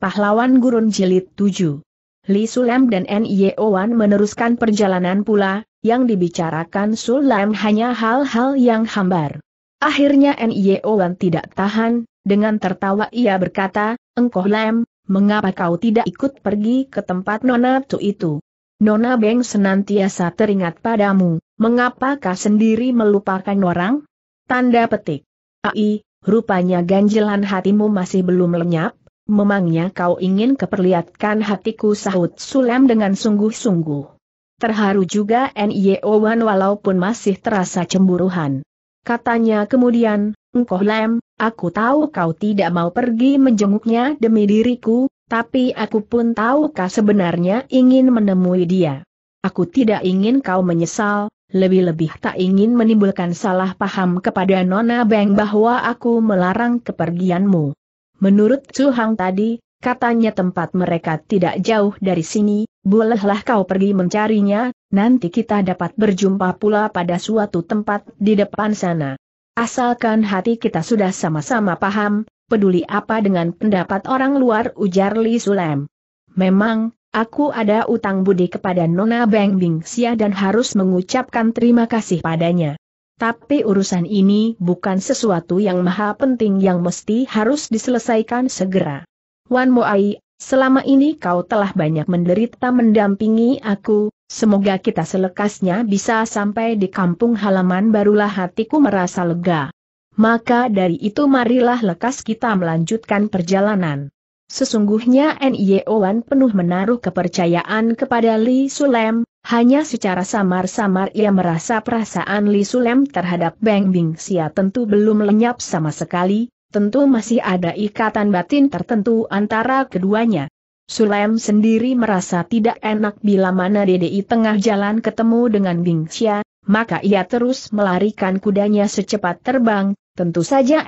Pahlawan Gurun Jilid 7 Li Sulam dan N.I.O. E Wan meneruskan perjalanan pula, yang dibicarakan Sulam hanya hal-hal yang hambar. Akhirnya N.I.O. E Wan tidak tahan, dengan tertawa ia berkata, Engkoh Lam, mengapa kau tidak ikut pergi ke tempat Nona Tu itu? Nona Beng senantiasa teringat padamu, mengapa kau sendiri melupakan orang? Tanda petik. Ai, rupanya ganjelan hatimu masih belum lenyap? memangnya kau ingin keperlihatkan hatiku sahut Sulam dengan sungguh-sungguh. Terharu juga N.Y.O. Wan walaupun masih terasa cemburuhan. Katanya kemudian, engkau lem, aku tahu kau tidak mau pergi menjenguknya demi diriku, tapi aku pun tahu kau sebenarnya ingin menemui dia. Aku tidak ingin kau menyesal, lebih-lebih tak ingin menimbulkan salah paham kepada Nona Beng bahwa aku melarang kepergianmu. Menurut Chu tadi, katanya tempat mereka tidak jauh dari sini, bolehlah kau pergi mencarinya, nanti kita dapat berjumpa pula pada suatu tempat di depan sana. Asalkan hati kita sudah sama-sama paham, peduli apa dengan pendapat orang luar ujar Li Sulem. Memang, Aku ada utang budi kepada Nona Beng Bing Xia dan harus mengucapkan terima kasih padanya. Tapi urusan ini bukan sesuatu yang maha penting yang mesti harus diselesaikan segera. Wan Moai, selama ini kau telah banyak menderita mendampingi aku, semoga kita selekasnya bisa sampai di kampung halaman barulah hatiku merasa lega. Maka dari itu marilah lekas kita melanjutkan perjalanan. Sesungguhnya NIO Wan penuh menaruh kepercayaan kepada Li Sulem, hanya secara samar-samar ia merasa perasaan Li Sulem terhadap Beng Bing Sia tentu belum lenyap sama sekali, tentu masih ada ikatan batin tertentu antara keduanya. Sulem sendiri merasa tidak enak bila mana DDI tengah jalan ketemu dengan Bing Sia, maka ia terus melarikan kudanya secepat terbang, tentu saja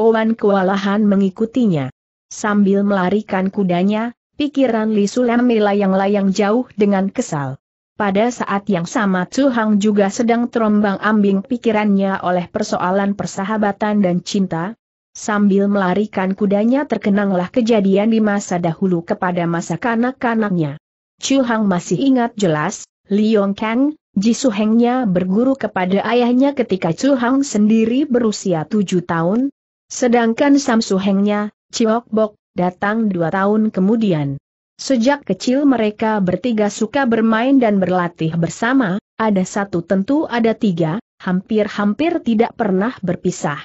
Wan kewalahan mengikutinya. Sambil melarikan kudanya, pikiran Li Sulem melayang-layang jauh dengan kesal. Pada saat yang sama Chu Hang juga sedang terombang ambing pikirannya oleh persoalan persahabatan dan cinta. Sambil melarikan kudanya terkenanglah kejadian di masa dahulu kepada masa kanak-kanaknya. Chu Hang masih ingat jelas, Liong Kang, Jisuhengnya berguru kepada ayahnya ketika Chu Hang sendiri berusia tujuh tahun, sedangkan Samsuhengnya, Chiok Bok, datang dua tahun kemudian. Sejak kecil mereka bertiga suka bermain dan berlatih bersama, ada satu tentu ada tiga, hampir-hampir tidak pernah berpisah.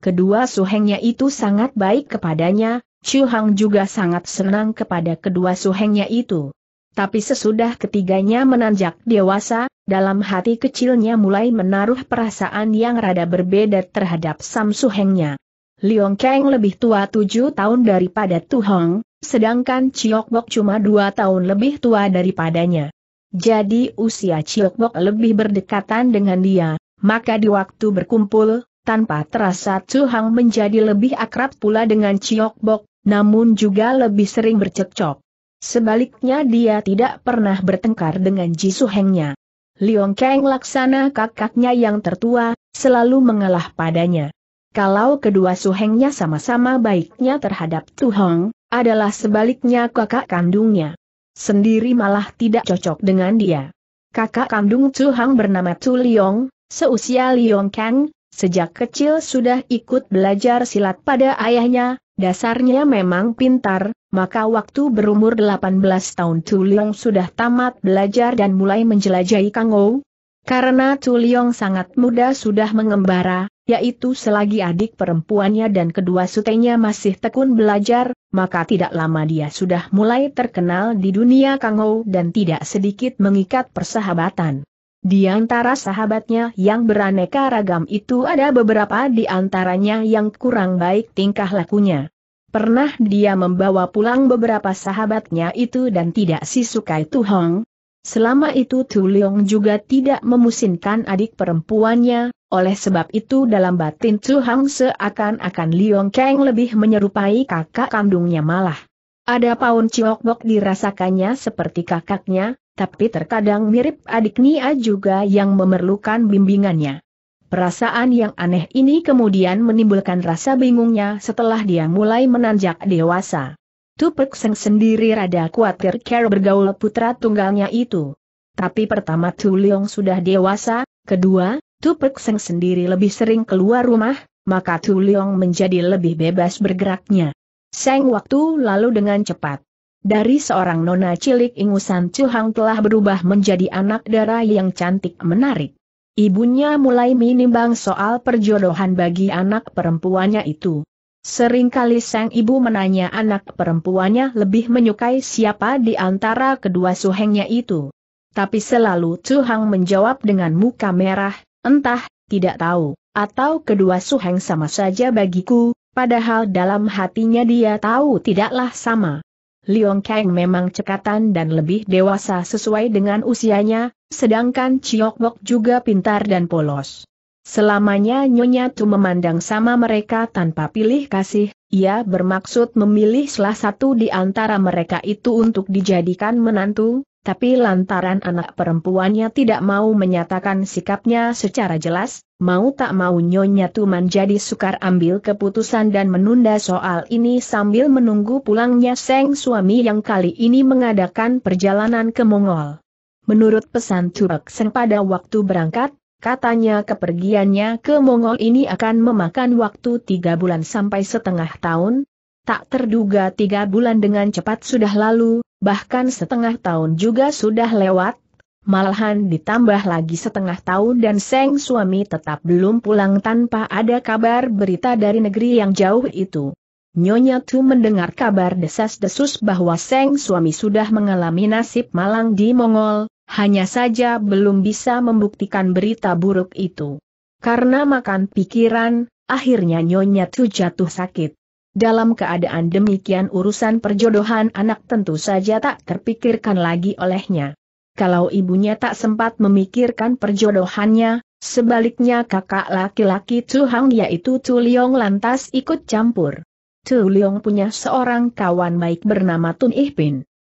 Kedua suhengnya itu sangat baik kepadanya, Chu Hang juga sangat senang kepada kedua suhengnya itu. Tapi sesudah ketiganya menanjak dewasa, dalam hati kecilnya mulai menaruh perasaan yang rada berbeda terhadap Sam suhengnya. Liong Kang lebih tua tujuh tahun daripada Tu Hong, sedangkan Chiok Bok cuma dua tahun lebih tua daripadanya. Jadi usia Chiok Bok lebih berdekatan dengan dia, maka di waktu berkumpul, tanpa terasa Chu Hang menjadi lebih akrab pula dengan Chiok Bok, namun juga lebih sering bercekcok. Sebaliknya dia tidak pernah bertengkar dengan Ji Su Hengnya. Liong Kang laksana kakaknya yang tertua, selalu mengalah padanya. Kalau kedua Suhengnya sama-sama baiknya terhadap Hong, adalah sebaliknya kakak kandungnya. Sendiri malah tidak cocok dengan dia. Kakak kandung Chu Hang bernama Chu Liong, seusia Liong Kang, sejak kecil sudah ikut belajar silat pada ayahnya, dasarnya memang pintar, maka waktu berumur 18 tahun Chu Liong sudah tamat belajar dan mulai menjelajahi Kangou, karena Liong sangat muda sudah mengembara, yaitu selagi adik perempuannya dan kedua sutenya masih tekun belajar, maka tidak lama dia sudah mulai terkenal di dunia Kangou dan tidak sedikit mengikat persahabatan. Di antara sahabatnya yang beraneka ragam itu ada beberapa di antaranya yang kurang baik tingkah lakunya. Pernah dia membawa pulang beberapa sahabatnya itu dan tidak si Sukai Tuhong, Selama itu Tu Leong juga tidak memusinkan adik perempuannya, oleh sebab itu dalam batin Tu Hang seakan-akan Leong Kang lebih menyerupai kakak kandungnya malah. Ada Paun Chiok Bok dirasakannya seperti kakaknya, tapi terkadang mirip adik Nia juga yang memerlukan bimbingannya. Perasaan yang aneh ini kemudian menimbulkan rasa bingungnya setelah dia mulai menanjak dewasa. Tupek Seng sendiri rada khawatir Care bergaul putra tunggalnya itu. Tapi pertama Tu Leong sudah dewasa, kedua, Tupek Seng sendiri lebih sering keluar rumah, maka Tu Leong menjadi lebih bebas bergeraknya. Seng waktu lalu dengan cepat. Dari seorang nona cilik ingusan Chu Hang telah berubah menjadi anak darah yang cantik menarik. Ibunya mulai menimbang soal perjodohan bagi anak perempuannya itu. Seringkali sang ibu menanya anak perempuannya lebih menyukai siapa di antara kedua suhengnya itu. Tapi selalu Chu menjawab dengan muka merah, entah, tidak tahu, atau kedua suheng sama saja bagiku, padahal dalam hatinya dia tahu tidaklah sama. Liong Kang memang cekatan dan lebih dewasa sesuai dengan usianya, sedangkan Chiok Bok juga pintar dan polos. Selamanya Nyonya Tu memandang sama mereka tanpa pilih kasih, ia bermaksud memilih salah satu di antara mereka itu untuk dijadikan menantu, tapi lantaran anak perempuannya tidak mau menyatakan sikapnya secara jelas, mau tak mau Nyonya Tu menjadi sukar ambil keputusan dan menunda soal ini sambil menunggu pulangnya Seng suami yang kali ini mengadakan perjalanan ke Mongol. Menurut pesan Turek Seng pada waktu berangkat, Katanya kepergiannya ke Mongol ini akan memakan waktu tiga bulan sampai setengah tahun. Tak terduga tiga bulan dengan cepat sudah lalu, bahkan setengah tahun juga sudah lewat. Malahan ditambah lagi setengah tahun dan Seng suami tetap belum pulang tanpa ada kabar berita dari negeri yang jauh itu. Nyonya Tu mendengar kabar desas-desus bahwa Seng suami sudah mengalami nasib malang di Mongol, hanya saja belum bisa membuktikan berita buruk itu. Karena makan pikiran, akhirnya Nyonya Tu jatuh sakit. Dalam keadaan demikian urusan perjodohan anak tentu saja tak terpikirkan lagi olehnya. Kalau ibunya tak sempat memikirkan perjodohannya, sebaliknya kakak laki-laki Tu Hang yaitu Tu Liong lantas ikut campur. Tu Liong punya seorang kawan baik bernama Tun Ih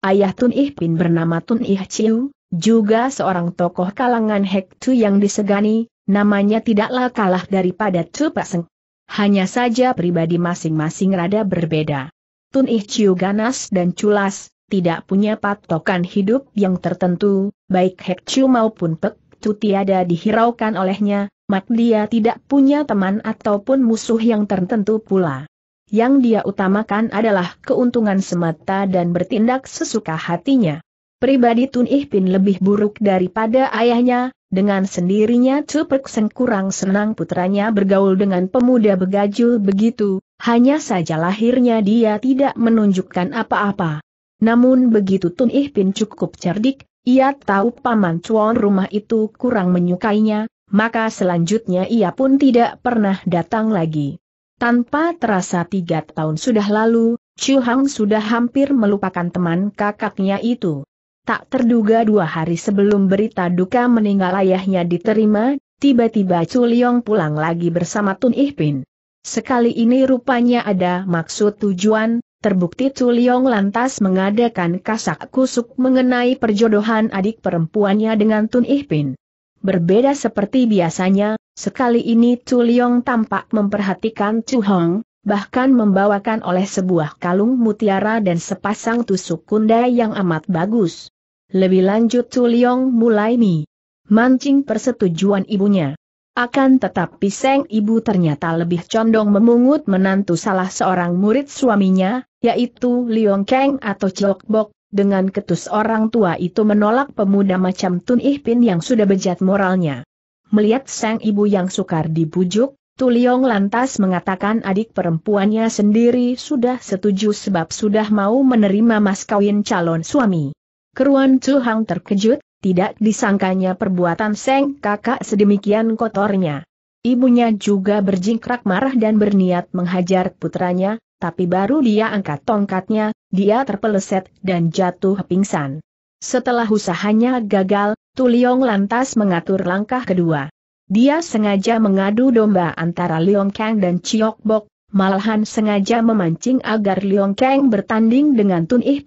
Ayah Tun Ih bernama Tun Ih Chiu, juga seorang tokoh kalangan hektu yang disegani, namanya tidaklah kalah daripada Tu Paseng. Hanya saja pribadi masing-masing rada berbeda. Tun Ih ganas dan culas, tidak punya patokan hidup yang tertentu, baik Hek maupun Pek Tu tiada dihiraukan olehnya, mak dia tidak punya teman ataupun musuh yang tertentu pula. Yang dia utamakan adalah keuntungan semata dan bertindak sesuka hatinya pribadi Tun Ihpin lebih buruk daripada ayahnya, dengan sendirinya Chu Perksen kurang senang putranya bergaul dengan pemuda begajul begitu, hanya saja lahirnya dia tidak menunjukkan apa-apa. Namun begitu Tun Ihpin cukup cerdik, ia tahu paman cuan rumah itu kurang menyukainya, maka selanjutnya ia pun tidak pernah datang lagi. Tanpa terasa tiga tahun sudah lalu, Chu Hang sudah hampir melupakan teman kakaknya itu. Tak terduga dua hari sebelum berita duka meninggal ayahnya diterima, tiba-tiba Chuliong Liong pulang lagi bersama Tun Ipin. Sekali ini rupanya ada maksud tujuan, terbukti Chuliong Liong lantas mengadakan kasak kusuk mengenai perjodohan adik perempuannya dengan Tun Ipin. Berbeda seperti biasanya, sekali ini Chuliong Liong tampak memperhatikan Chu Hong, bahkan membawakan oleh sebuah kalung mutiara dan sepasang tusuk kunda yang amat bagus. Lebih lanjut Tuliong mulai mi. Mancing persetujuan ibunya. Akan tetapi Seng ibu ternyata lebih condong memungut menantu salah seorang murid suaminya, yaitu Liong Kang atau Chok Bok, dengan ketus orang tua itu menolak pemuda macam Tun Ih yang sudah bejat moralnya. Melihat sang ibu yang sukar dibujuk, Tuliong lantas mengatakan adik perempuannya sendiri sudah setuju sebab sudah mau menerima mas kawin calon suami. Keruan Chu Hang terkejut, tidak disangkanya perbuatan Seng kakak sedemikian kotornya. Ibunya juga berjingkrak marah dan berniat menghajar putranya, tapi baru dia angkat tongkatnya, dia terpeleset dan jatuh pingsan. Setelah usahanya gagal, Tuliong lantas mengatur langkah kedua. Dia sengaja mengadu domba antara Liong Kang dan Chiok Bok, malahan sengaja memancing agar Liong Kang bertanding dengan Tun Ih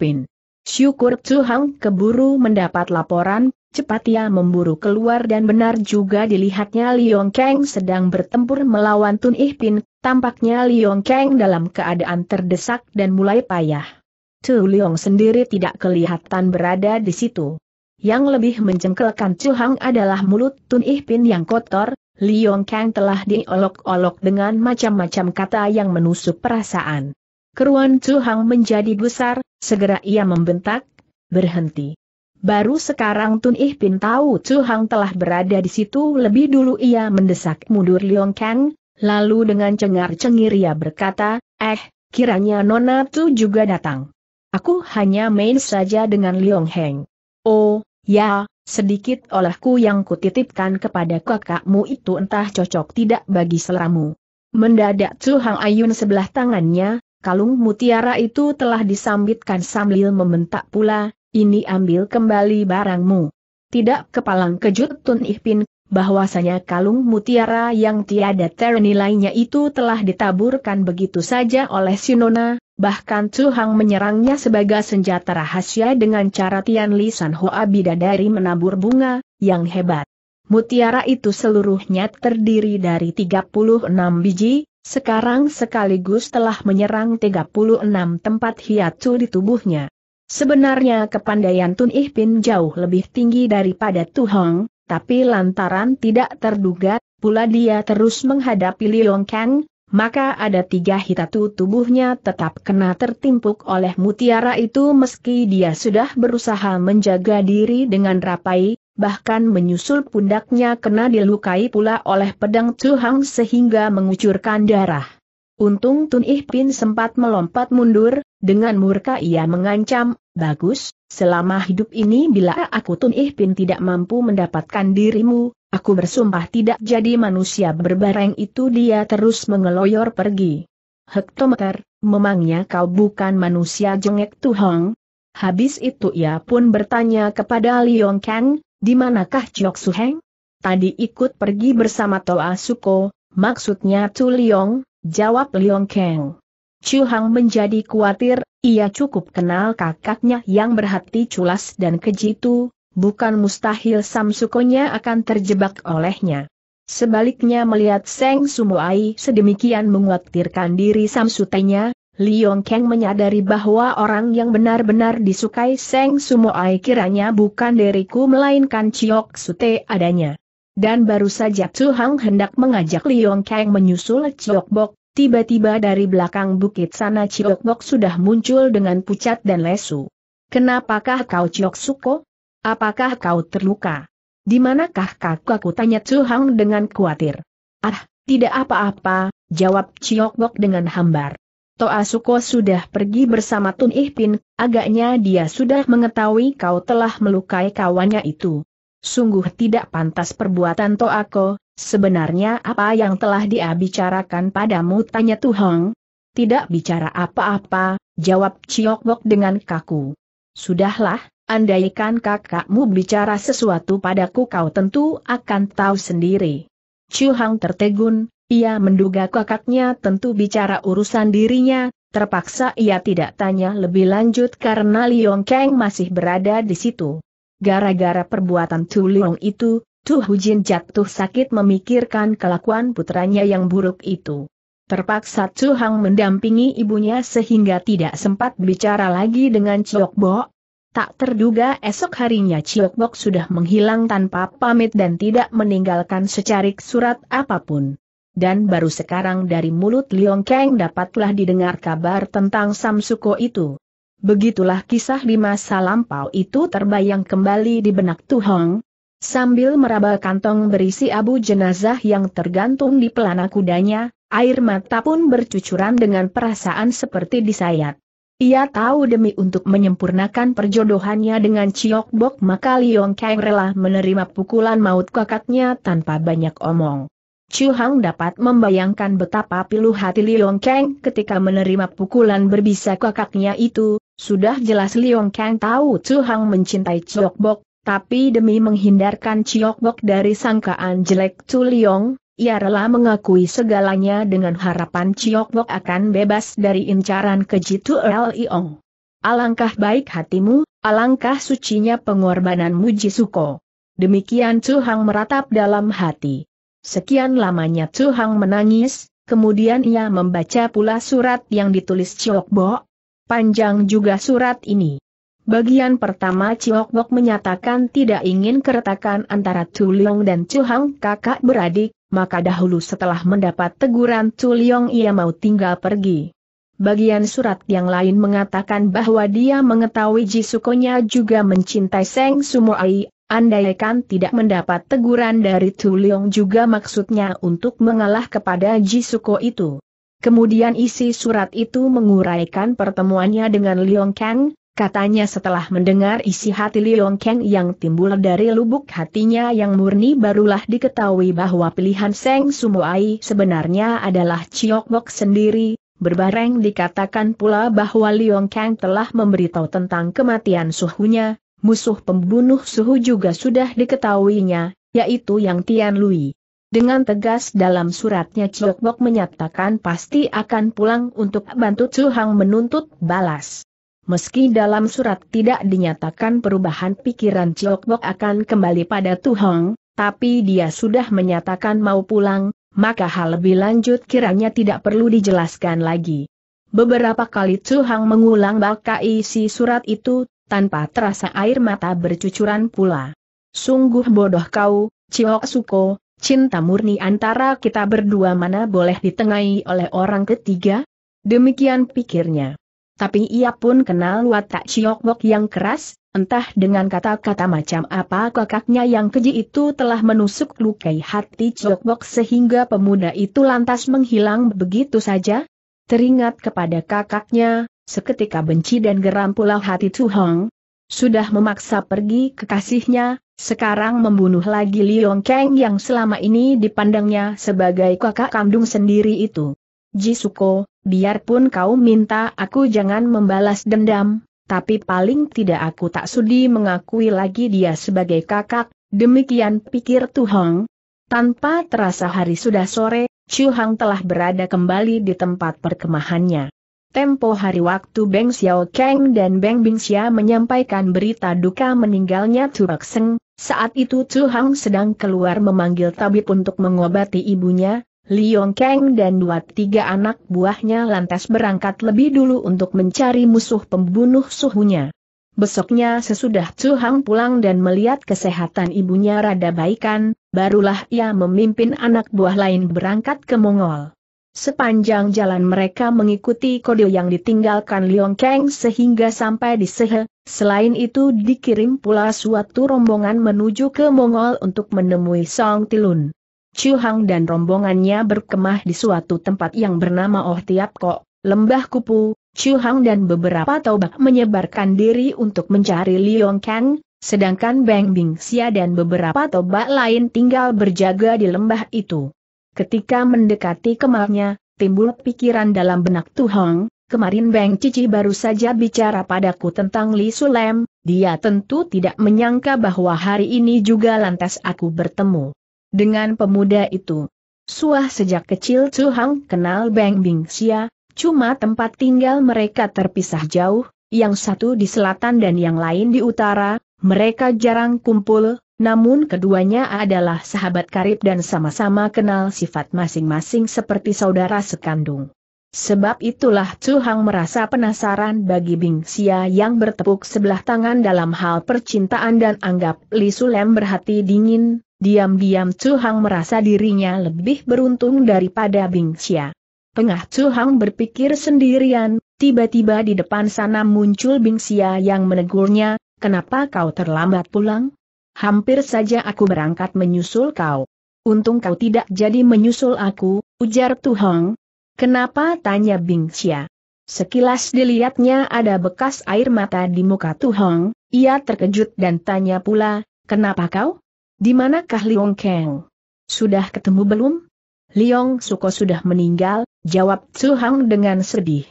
Syukur Chu Hang keburu mendapat laporan, cepat ia memburu keluar dan benar juga dilihatnya Liong Kang sedang bertempur melawan Tun Ih Pin, tampaknya Liong Kang dalam keadaan terdesak dan mulai payah. Chu Liong sendiri tidak kelihatan berada di situ. Yang lebih menjengkelkan Chu Hang adalah mulut Tun Ih Pin yang kotor, Liong Kang telah diolok-olok dengan macam-macam kata yang menusuk perasaan. Keruan Chu Hang menjadi besar. Segera ia membentak, berhenti. Baru sekarang Tun Ih tahu Chu Hang telah berada di situ lebih dulu ia mendesak mundur Liong Kang, lalu dengan cengar-cengir ia berkata, eh, kiranya Nona Tu juga datang. Aku hanya main saja dengan Leong Heng. Oh, ya, sedikit olahku yang kutitipkan kepada kakakmu itu entah cocok tidak bagi selamu. Mendadak Chu Hang Ayun sebelah tangannya, kalung mutiara itu telah disambitkan sambil membentak pula, ini ambil kembali barangmu. Tidak kepalang kejut Tun Ipin, bahwasanya kalung mutiara yang tiada ternilainya itu telah ditaburkan begitu saja oleh Sinona, bahkan Chu Hang menyerangnya sebagai senjata rahasia dengan cara Tian Li San Hoa Bidadari menabur bunga, yang hebat. Mutiara itu seluruhnya terdiri dari 36 biji, sekarang sekaligus telah menyerang 36 tempat hiatu di tubuhnya. Sebenarnya kepandaian Tun Ih jauh lebih tinggi daripada Tu Hong, tapi lantaran tidak terduga, pula dia terus menghadapi Liong Kang, maka ada tiga hitatu tubuhnya tetap kena tertimpuk oleh mutiara itu meski dia sudah berusaha menjaga diri dengan rapai, bahkan menyusul pundaknya kena dilukai pula oleh pedang Tuhang sehingga mengucurkan darah. Untung Tun Ih sempat melompat mundur, dengan murka ia mengancam, bagus, selama hidup ini bila aku Tun Ih tidak mampu mendapatkan dirimu, aku bersumpah tidak jadi manusia berbareng itu dia terus mengeloyor pergi. Hektometer, memangnya kau bukan manusia jengek Tuhong? Habis itu ia pun bertanya kepada Liong Kang, di manakah Su Heng? Tadi ikut pergi bersama Toa Suko, maksudnya Tu Liong, jawab Liong Keng. Chu Hang menjadi khawatir, ia cukup kenal kakaknya yang berhati culas dan keji itu, bukan mustahil Sam Sukonya akan terjebak olehnya. Sebaliknya melihat Seng Sumuai sedemikian menguatirkan diri Samsutenya, Liong Kang menyadari bahwa orang yang benar-benar disukai Seng Sumoai kiranya bukan diriku melainkan Chiok Sute adanya. Dan baru saja Tzu Hang hendak mengajak Liong Kang menyusul Chiok Bok, tiba-tiba dari belakang bukit sana Chiok Bok sudah muncul dengan pucat dan lesu. Kenapakah kau Chiok Suko? Apakah kau terluka? Di manakah kakakku tanya Tzu Hang dengan khawatir. Ah, tidak apa-apa, jawab Chiok Bok dengan hambar. Toa Suko sudah pergi bersama Tun Ipin, agaknya dia sudah mengetahui kau telah melukai kawannya itu. Sungguh tidak pantas perbuatan Toa Ko. sebenarnya apa yang telah dia bicarakan padamu tanya Tuhong. Tidak bicara apa-apa, jawab Chiok Bok dengan kaku. Sudahlah, andaikan kakakmu bicara sesuatu padaku kau tentu akan tahu sendiri. Chu Hang tertegun, ia menduga kakaknya tentu bicara urusan dirinya, terpaksa ia tidak tanya lebih lanjut karena Liong Kang masih berada di situ. Gara-gara perbuatan Tu Liong itu, Tu Hujin jatuh sakit memikirkan kelakuan putranya yang buruk itu. Terpaksa Tu Hang mendampingi ibunya sehingga tidak sempat bicara lagi dengan Chiok Bo. Tak terduga esok harinya Chiok Bo sudah menghilang tanpa pamit dan tidak meninggalkan secarik surat apapun dan baru sekarang dari mulut Liong Kang dapatlah didengar kabar tentang Samsuko itu. Begitulah kisah di masa lampau itu terbayang kembali di benak Tu Hong. Sambil meraba kantong berisi abu jenazah yang tergantung di pelana kudanya, air mata pun bercucuran dengan perasaan seperti disayat. Ia tahu demi untuk menyempurnakan perjodohannya dengan Ciok Bok maka Liong Kang rela menerima pukulan maut kakaknya tanpa banyak omong. Chu Hang dapat membayangkan betapa pilu hati Liong Kang ketika menerima pukulan berbisa kakaknya itu, sudah jelas Liong Kang tahu Chu Hang mencintai Chiok Bok, tapi demi menghindarkan Chiok Bok dari sangkaan jelek Chu Liong, ia rela mengakui segalanya dengan harapan Chiok Bok akan bebas dari incaran keji Tu Liong. Alangkah baik hatimu, alangkah sucinya pengorbananmu Jisuko. Demikian Chu Hang meratap dalam hati. Sekian lamanya Chu Hang menangis, kemudian ia membaca pula surat yang ditulis Chiok Bo. Panjang juga surat ini. Bagian pertama Chiok Bo menyatakan tidak ingin keretakan antara Chu Leong dan Chu Hang kakak beradik, maka dahulu setelah mendapat teguran Chu Leong ia mau tinggal pergi. Bagian surat yang lain mengatakan bahwa dia mengetahui jisukonya juga mencintai Seng Sumoai, Andaikan tidak mendapat teguran dari Tu juga maksudnya untuk mengalah kepada Jisuko itu. Kemudian isi surat itu menguraikan pertemuannya dengan Leong Kang, katanya setelah mendengar isi hati Leong Kang yang timbul dari lubuk hatinya yang murni barulah diketahui bahwa pilihan Seng Sumuai sebenarnya adalah Chiok sendiri, Berbareng dikatakan pula bahwa Leong Kang telah memberitahu tentang kematian suhunya, musuh pembunuh suhu juga sudah diketahuinya, yaitu Yang Tian Lui. Dengan tegas dalam suratnya Chiok Bok menyatakan pasti akan pulang untuk bantu Chu Hang menuntut balas. Meski dalam surat tidak dinyatakan perubahan pikiran Chiok Bok akan kembali pada Tu Hang, tapi dia sudah menyatakan mau pulang, maka hal lebih lanjut kiranya tidak perlu dijelaskan lagi. Beberapa kali Chu Hang mengulang bahwa isi surat itu, tanpa terasa air mata bercucuran pula. Sungguh bodoh kau, Ciok Suko, cinta murni antara kita berdua mana boleh ditengahi oleh orang ketiga? Demikian pikirnya. Tapi ia pun kenal watak Ciok Bok yang keras, entah dengan kata-kata macam apa kakaknya yang keji itu telah menusuk lukai hati Ciok Bok sehingga pemuda itu lantas menghilang begitu saja. Teringat kepada kakaknya, Seketika benci dan geram pula hati Tu Hong. Sudah memaksa pergi kekasihnya, sekarang membunuh lagi Liong Kang yang selama ini dipandangnya sebagai kakak kandung sendiri itu. Ji Jisuko, biarpun kau minta aku jangan membalas dendam, tapi paling tidak aku tak sudi mengakui lagi dia sebagai kakak, demikian pikir Tu Hong. Tanpa terasa hari sudah sore, Chu Hang telah berada kembali di tempat perkemahannya. Tempo hari waktu Beng Xiao Kang dan Beng Xia menyampaikan berita duka meninggalnya Turak Seng, saat itu Chu Hang sedang keluar memanggil tabib untuk mengobati ibunya, Liong Kang dan dua tiga anak buahnya lantas berangkat lebih dulu untuk mencari musuh pembunuh suhunya. Besoknya sesudah Chu Hang pulang dan melihat kesehatan ibunya rada baikan, barulah ia memimpin anak buah lain berangkat ke Mongol. Sepanjang jalan mereka mengikuti kode yang ditinggalkan Liong Kang sehingga sampai di Sehe, selain itu dikirim pula suatu rombongan menuju ke Mongol untuk menemui Song Tilun. Chu Hang dan rombongannya berkemah di suatu tempat yang bernama Oh Tiap Kok, Lembah Kupu, Chu Hang dan beberapa taubak menyebarkan diri untuk mencari Liong Kang, sedangkan Beng Xia dan beberapa taubak lain tinggal berjaga di lembah itu. Ketika mendekati kemahnya, timbul pikiran dalam benak Tuhong, kemarin Beng Cici baru saja bicara padaku tentang Li Sulem, dia tentu tidak menyangka bahwa hari ini juga lantas aku bertemu dengan pemuda itu. Suah sejak kecil Tuhong kenal Beng Bingxia, cuma tempat tinggal mereka terpisah jauh, yang satu di selatan dan yang lain di utara, mereka jarang kumpul, namun keduanya adalah sahabat karib dan sama-sama kenal sifat masing-masing seperti saudara sekandung. Sebab itulah Chu Hang merasa penasaran bagi Bing Xia yang bertepuk sebelah tangan dalam hal percintaan dan anggap Li Sulem berhati dingin, diam-diam Chu Hang merasa dirinya lebih beruntung daripada Bing Xia. Pengah Chu Hang berpikir sendirian, tiba-tiba di depan sana muncul Bing Xia yang menegurnya, kenapa kau terlambat pulang? hampir saja aku berangkat menyusul kau. Untung kau tidak jadi menyusul aku, ujar Tuhong. Kenapa tanya Bing Xia? Sekilas dilihatnya ada bekas air mata di muka Tuhong, ia terkejut dan tanya pula, kenapa kau? Di manakah Liong Kang? Sudah ketemu belum? Liong Suko sudah meninggal, jawab Tuhong dengan sedih.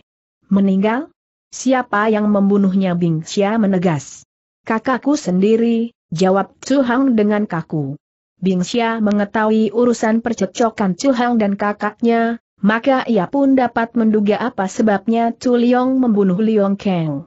Meninggal? Siapa yang membunuhnya Bing Xia menegas. Kakakku sendiri, Jawab Chu Hang dengan kaku. Bingxia mengetahui urusan percecokan Chu Hang dan kakaknya, maka ia pun dapat menduga apa sebabnya Chu Liong membunuh Liong Kang.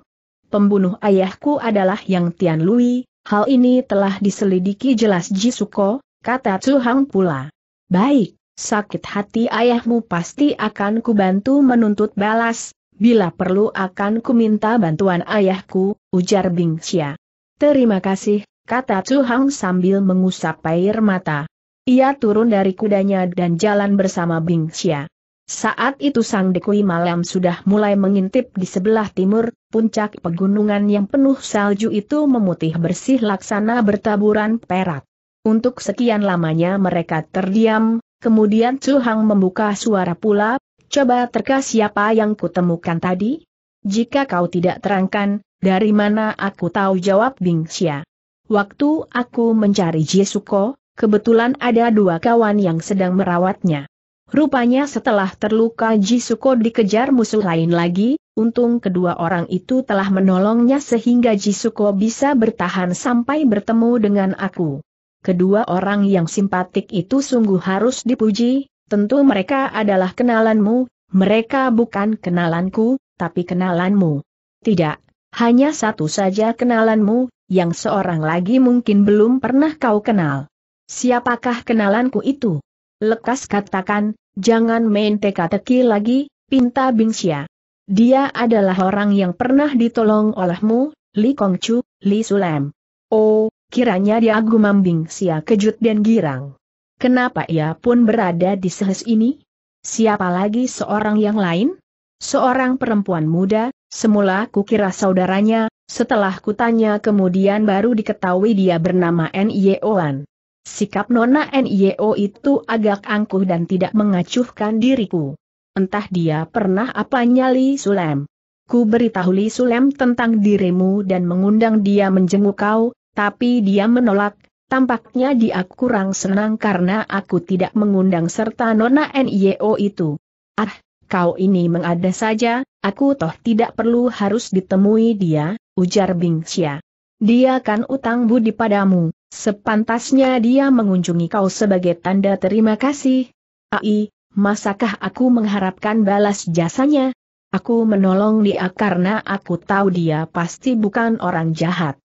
Pembunuh ayahku adalah Yang Tian Lui, hal ini telah diselidiki jelas Jisuko, kata Chu Hang pula. Baik, sakit hati ayahmu pasti akan kubantu menuntut balas, bila perlu akan kuminta bantuan ayahku, ujar Bingxia. Terima kasih, kata Chu Hang sambil mengusap air mata. Ia turun dari kudanya dan jalan bersama Bing Xia. Saat itu sang dekui malam sudah mulai mengintip di sebelah timur, puncak pegunungan yang penuh salju itu memutih bersih laksana bertaburan perak. Untuk sekian lamanya mereka terdiam, kemudian Chu Hang membuka suara pula, coba terka siapa yang kutemukan tadi? Jika kau tidak terangkan, dari mana aku tahu jawab Bing Xia. Waktu aku mencari Jisuko, kebetulan ada dua kawan yang sedang merawatnya. Rupanya setelah terluka Jisuko dikejar musuh lain lagi, untung kedua orang itu telah menolongnya sehingga Jisuko bisa bertahan sampai bertemu dengan aku. Kedua orang yang simpatik itu sungguh harus dipuji, tentu mereka adalah kenalanmu, mereka bukan kenalanku, tapi kenalanmu. Tidak, hanya satu saja kenalanmu, yang seorang lagi mungkin belum pernah kau kenal. Siapakah kenalanku itu? Lekas katakan, jangan main teka-teki lagi, pinta Bingxia. Dia adalah orang yang pernah ditolong olehmu, Li Kongcu, Li Sulem. Oh, kiranya dia gumam Bingxia kejut dan girang. Kenapa ia pun berada di sehes ini? Siapa lagi seorang yang lain? Seorang perempuan muda, semula kukira saudaranya, setelah kutanya kemudian baru diketahui dia bernama N.I.O.an. E Sikap Nona N.I.O. E itu agak angkuh dan tidak mengacuhkan diriku. Entah dia pernah apa nyali Sulem. Ku beritahu Li Sulem tentang dirimu dan mengundang dia menjenguk kau, tapi dia menolak, Tampaknya dia kurang senang karena aku tidak mengundang serta Nona NIO e itu. Ah, kau ini mengada saja, aku toh tidak perlu harus ditemui dia, ujar Bing Xia. Dia kan utang budi padamu, sepantasnya dia mengunjungi kau sebagai tanda terima kasih. Ai, masakah aku mengharapkan balas jasanya? Aku menolong dia karena aku tahu dia pasti bukan orang jahat.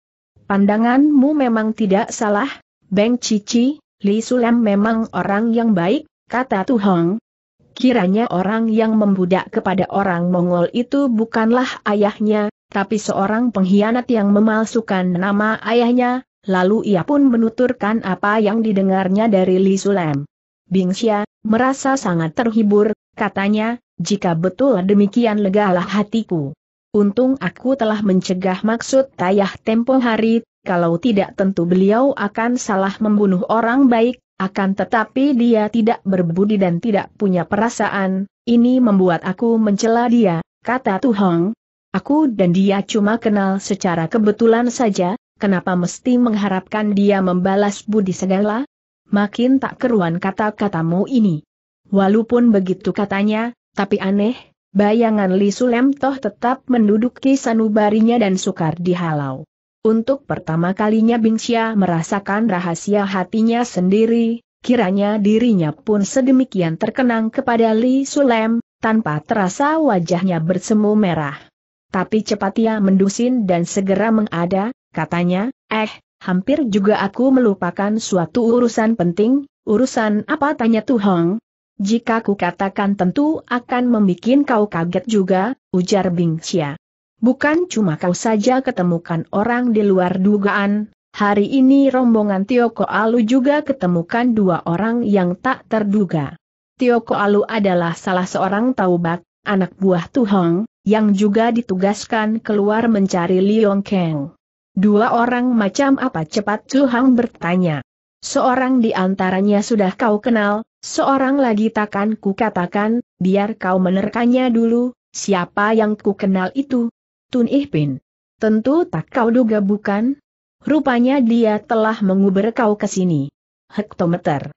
Pandanganmu memang tidak salah, Beng Cici, Li Sulam memang orang yang baik, kata Tuhong. Kiranya orang yang membudak kepada orang Mongol itu bukanlah ayahnya, tapi seorang pengkhianat yang memalsukan nama ayahnya, lalu ia pun menuturkan apa yang didengarnya dari Li Sulem. Bing Xia merasa sangat terhibur, katanya, jika betul demikian legalah hatiku. Untung aku telah mencegah maksud tayah tempo hari, kalau tidak tentu beliau akan salah membunuh orang baik, akan tetapi dia tidak berbudi dan tidak punya perasaan, ini membuat aku mencela dia, kata Tuhong, Aku dan dia cuma kenal secara kebetulan saja, kenapa mesti mengharapkan dia membalas budi segala? Makin tak keruan kata-katamu ini. Walaupun begitu katanya, tapi aneh, bayangan Li Sulem toh tetap menduduki sanubarinya dan sukar dihalau. Untuk pertama kalinya Bingxia merasakan rahasia hatinya sendiri, kiranya dirinya pun sedemikian terkenang kepada Li Sulem, tanpa terasa wajahnya bersemu merah. Tapi cepat ia mendusin dan segera mengada, katanya, eh, hampir juga aku melupakan suatu urusan penting, urusan apa tanya Tuhong? Jika ku katakan tentu akan membuat kau kaget juga, ujar Bingxia. Bukan cuma kau saja ketemukan orang di luar dugaan, hari ini rombongan Tioko Alu juga ketemukan dua orang yang tak terduga. Tioko Alu adalah salah seorang taubat, anak buah Tuhong, yang juga ditugaskan keluar mencari Liong Kang. Dua orang macam apa cepat Chu Hang bertanya. Seorang di antaranya sudah kau kenal, seorang lagi takkan ku katakan, biar kau menerkannya dulu, siapa yang ku kenal itu? Tun Ih Pin. Tentu tak kau duga bukan? Rupanya dia telah menguber kau ke sini. Hektometer.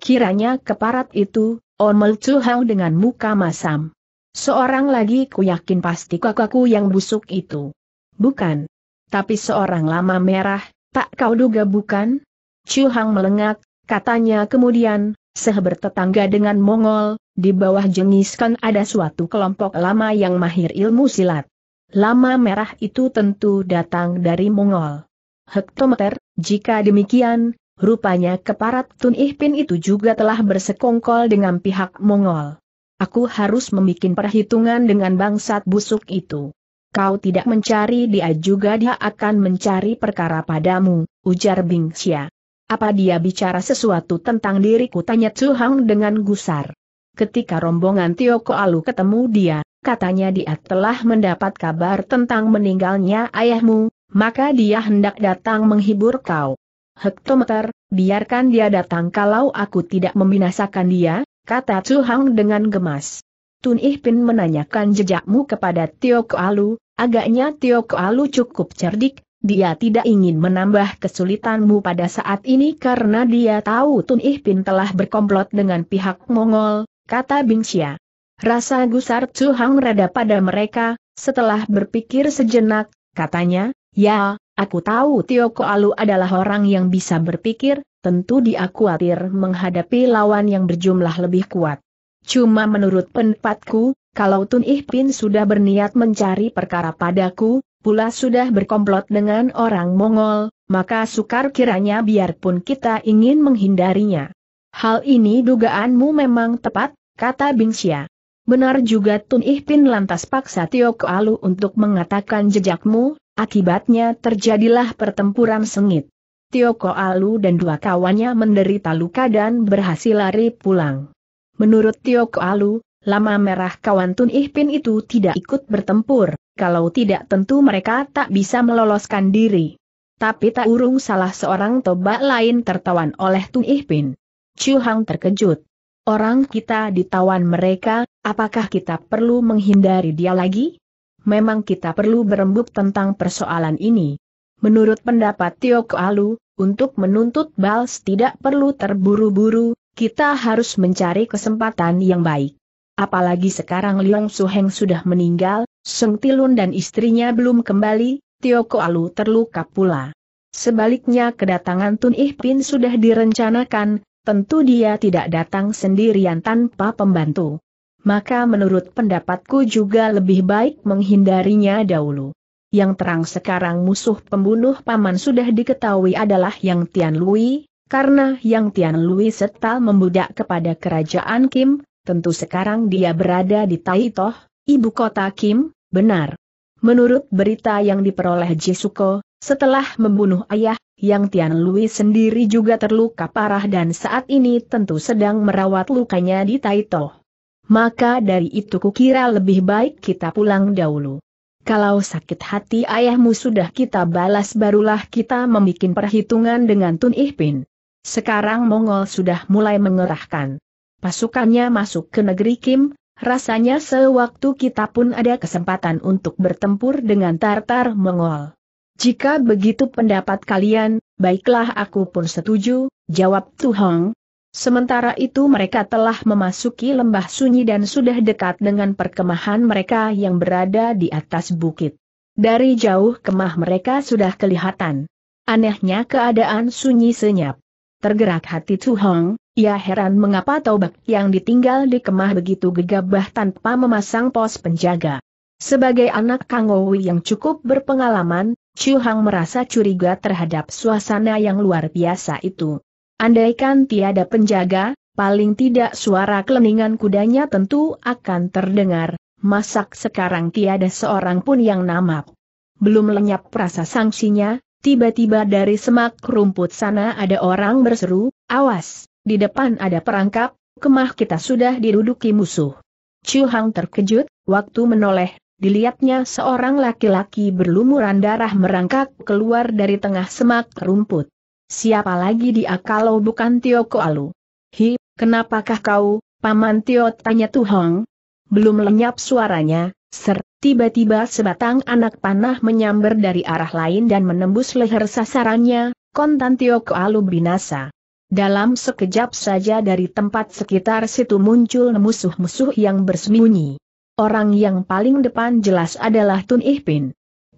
Kiranya keparat itu, Omel Chu Hang dengan muka masam. Seorang lagi ku yakin pasti kakakku yang busuk itu. Bukan. Tapi seorang lama merah, tak kau duga bukan? Chu Hang melengak, katanya kemudian, seheber tetangga dengan Mongol, di bawah jengiskan ada suatu kelompok lama yang mahir ilmu silat. Lama merah itu tentu datang dari Mongol. Hektometer, jika demikian, rupanya keparat Tun Ihpin itu juga telah bersekongkol dengan pihak Mongol. Aku harus membuat perhitungan dengan bangsat busuk itu. Kau tidak mencari dia juga dia akan mencari perkara padamu, ujar Bing Bingxia. Apa dia bicara sesuatu tentang diriku tanya Hang dengan gusar. Ketika rombongan Tioko Alu ketemu dia, katanya dia telah mendapat kabar tentang meninggalnya ayahmu, maka dia hendak datang menghibur kau. Hektometer, biarkan dia datang kalau aku tidak membinasakan dia, kata Chu Hang dengan gemas. Tun Ih Pin menanyakan jejakmu kepada Tio Alu, agaknya Tio Alu cukup cerdik, dia tidak ingin menambah kesulitanmu pada saat ini karena dia tahu Tun Ih Pin telah berkomplot dengan pihak Mongol, kata Bing Xia. Rasa gusar Chu Hang reda pada mereka, setelah berpikir sejenak, katanya, ya, Aku tahu Tio Koalu adalah orang yang bisa berpikir, tentu dia khawatir menghadapi lawan yang berjumlah lebih kuat. Cuma menurut pendapatku, kalau Tun Ipin sudah berniat mencari perkara padaku, pula sudah berkomplot dengan orang Mongol, maka sukar kiranya biarpun kita ingin menghindarinya. Hal ini dugaanmu memang tepat, kata Bingxia. Benar juga Tun Ipin lantas paksa Tio Koalu untuk mengatakan jejakmu, Akibatnya terjadilah pertempuran sengit. Tioko Alu dan dua kawannya menderita luka dan berhasil lari pulang. Menurut Tioko Alu, Lama Merah kawan Tun Ihpin itu tidak ikut bertempur, kalau tidak tentu mereka tak bisa meloloskan diri. Tapi tak urung salah seorang toba lain tertawan oleh Tun Ihpin. Chu Hang terkejut. Orang kita ditawan mereka, apakah kita perlu menghindari dia lagi? memang kita perlu berembuk tentang persoalan ini. Menurut pendapat Tio Kualu, untuk menuntut Bals tidak perlu terburu-buru, kita harus mencari kesempatan yang baik. Apalagi sekarang Liang Suheng sudah meninggal, Seng Tilun dan istrinya belum kembali, Tio Kualu terluka pula. Sebaliknya kedatangan Tun Ih Pin sudah direncanakan, tentu dia tidak datang sendirian tanpa pembantu maka menurut pendapatku juga lebih baik menghindarinya dahulu. Yang terang sekarang musuh pembunuh paman sudah diketahui adalah Yang Tian Lui, karena Yang Tian Lui setal membudak kepada kerajaan Kim, tentu sekarang dia berada di Taitoh, ibu kota Kim, benar. Menurut berita yang diperoleh Jisuko, setelah membunuh ayah, yang Tian Lui sendiri juga terluka parah dan saat ini tentu sedang merawat lukanya di Taitoh maka dari itu kukira lebih baik kita pulang dahulu. Kalau sakit hati ayahmu sudah kita balas barulah kita membuat perhitungan dengan Tun Ihpin. Sekarang Mongol sudah mulai mengerahkan pasukannya masuk ke negeri Kim, rasanya sewaktu kita pun ada kesempatan untuk bertempur dengan Tartar Mongol. Jika begitu pendapat kalian, baiklah aku pun setuju, jawab Tuhong, Sementara itu mereka telah memasuki lembah sunyi dan sudah dekat dengan perkemahan mereka yang berada di atas bukit. Dari jauh kemah mereka sudah kelihatan. Anehnya keadaan sunyi senyap. Tergerak hati Chu Hong, ia heran mengapa Taubak yang ditinggal di kemah begitu gegabah tanpa memasang pos penjaga. Sebagai anak Kangowi yang cukup berpengalaman, Chu Hang merasa curiga terhadap suasana yang luar biasa itu. Andaikan tiada penjaga, paling tidak suara keleningan kudanya tentu akan terdengar, masak sekarang tiada seorang pun yang namap. Belum lenyap rasa sanksinya, tiba-tiba dari semak rumput sana ada orang berseru, awas, di depan ada perangkap, kemah kita sudah diduduki musuh. Chu Hang terkejut, waktu menoleh, dilihatnya seorang laki-laki berlumuran darah merangkak keluar dari tengah semak rumput. Siapa lagi dia kalau bukan Tio Koalu? Hi, kenapakah kau, Paman Tio tanya Tu Tuhong? Belum lenyap suaranya, ser, tiba-tiba sebatang anak panah menyambar dari arah lain dan menembus leher sasarannya, kontan Tio Koalu binasa. Dalam sekejap saja dari tempat sekitar situ muncul musuh-musuh yang bersembunyi. Orang yang paling depan jelas adalah Tun Ipin.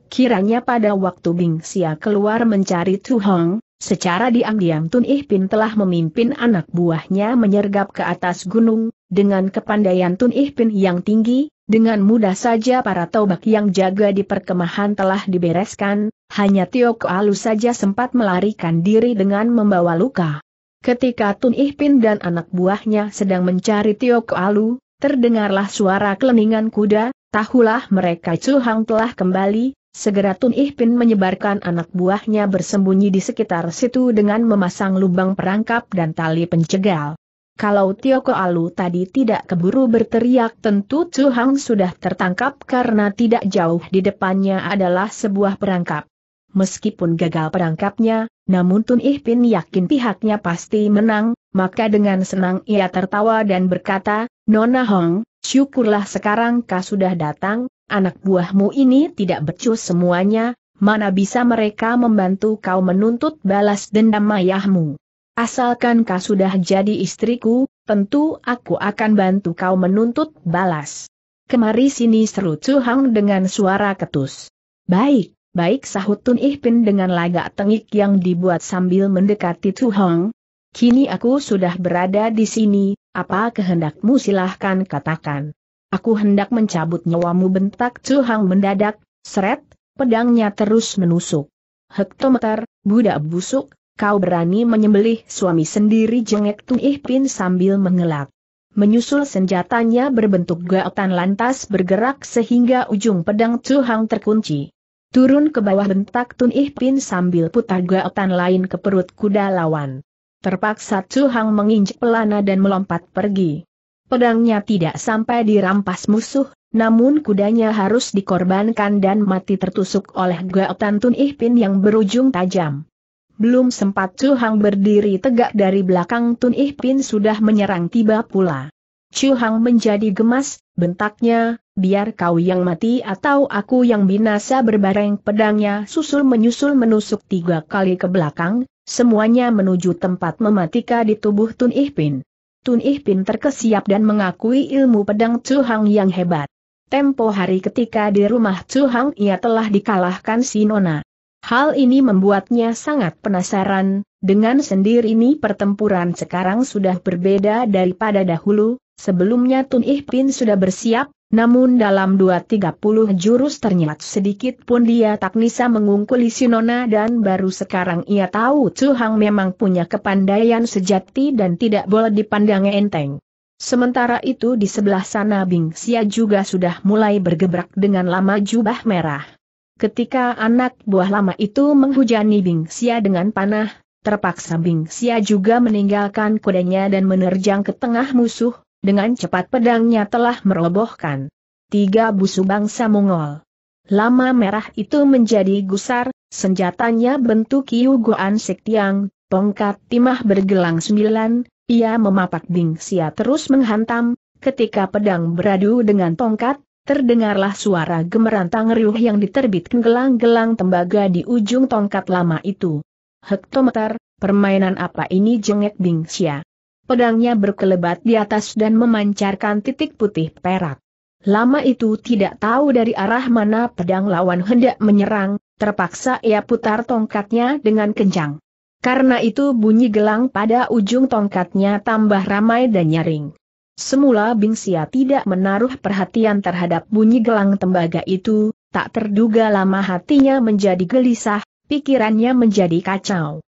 Kiranya pada waktu Bing Xia keluar mencari Tu Hong, Secara diam-diam Tun Ih telah memimpin anak buahnya menyergap ke atas gunung, dengan kepandaian Tun Ih yang tinggi, dengan mudah saja para taubak yang jaga di perkemahan telah dibereskan, hanya Tio Alu saja sempat melarikan diri dengan membawa luka. Ketika Tun Ih dan anak buahnya sedang mencari Tio Alu, terdengarlah suara keleningan kuda, tahulah mereka Cuhang telah kembali, Segera Tun Ihpin menyebarkan anak buahnya bersembunyi di sekitar situ dengan memasang lubang perangkap dan tali pencegal. Kalau Tioko Alu tadi tidak keburu berteriak tentu Chu Hang sudah tertangkap karena tidak jauh di depannya adalah sebuah perangkap. Meskipun gagal perangkapnya, namun Tun Ihpin yakin pihaknya pasti menang, maka dengan senang ia tertawa dan berkata, Nona Hong, syukurlah sekarang kau sudah datang, anak buahmu ini tidak becus semuanya, mana bisa mereka membantu kau menuntut balas dendam ayahmu. Asalkan kau sudah jadi istriku, tentu aku akan bantu kau menuntut balas. Kemari sini seru Chu Hang dengan suara ketus. Baik, baik sahut Tun Ihpin dengan lagak tengik yang dibuat sambil mendekati Chu Hang. Kini aku sudah berada di sini, apa kehendakmu silahkan katakan. Aku hendak mencabut nyawamu bentak Chu mendadak, seret, pedangnya terus menusuk. Hektometer, budak busuk, kau berani menyembelih suami sendiri jengek Tuih Pin sambil mengelak. Menyusul senjatanya berbentuk gaotan lantas bergerak sehingga ujung pedang Chu terkunci. Turun ke bawah bentak Tun Ihpin sambil putar gaotan lain ke perut kuda lawan. Terpaksa Chu Hang menginjak pelana dan melompat pergi. Pedangnya tidak sampai dirampas musuh, namun kudanya harus dikorbankan dan mati tertusuk oleh Gaotan Tun Ihpin yang berujung tajam. Belum sempat Chu Hang berdiri tegak dari belakang Tun Ihpin sudah menyerang tiba pula. Chu Hang menjadi gemas, bentaknya, biar kau yang mati atau aku yang binasa berbareng pedangnya susul menyusul menusuk tiga kali ke belakang, semuanya menuju tempat mematika di tubuh Tun Ihpin. Tun Ih Pin terkesiap dan mengakui ilmu pedang Chu Hang yang hebat. Tempo hari ketika di rumah Chu Hang ia telah dikalahkan Sinona. Hal ini membuatnya sangat penasaran, dengan sendiri ini pertempuran sekarang sudah berbeda daripada dahulu, sebelumnya Tun Ih Pin sudah bersiap, namun dalam tiga puluh jurus ternyata sedikit pun dia tak bisa mengungkuli Sinona dan baru sekarang ia tahu Chu Hang memang punya kepandaian sejati dan tidak boleh dipandang enteng. Sementara itu di sebelah sana Bing Xia juga sudah mulai bergebrak dengan lama jubah merah. Ketika anak buah lama itu menghujani Bing Xia dengan panah, terpaksa Bing Xia juga meninggalkan kudanya dan menerjang ke tengah musuh, dengan cepat pedangnya telah merobohkan tiga busu bangsa Mongol. Lama merah itu menjadi gusar, senjatanya bentuk kiuguan sektiang, tongkat timah bergelang sembilan, ia memapak Xia terus menghantam, ketika pedang beradu dengan tongkat, terdengarlah suara gemerantang riuh yang diterbitkan gelang-gelang tembaga di ujung tongkat lama itu. Hektometer, permainan apa ini jengek Xia? Pedangnya berkelebat di atas dan memancarkan titik putih perak. Lama itu tidak tahu dari arah mana pedang lawan hendak menyerang, terpaksa ia putar tongkatnya dengan kencang. Karena itu bunyi gelang pada ujung tongkatnya tambah ramai dan nyaring. Semula Bing Bingsia tidak menaruh perhatian terhadap bunyi gelang tembaga itu, tak terduga lama hatinya menjadi gelisah, pikirannya menjadi kacau.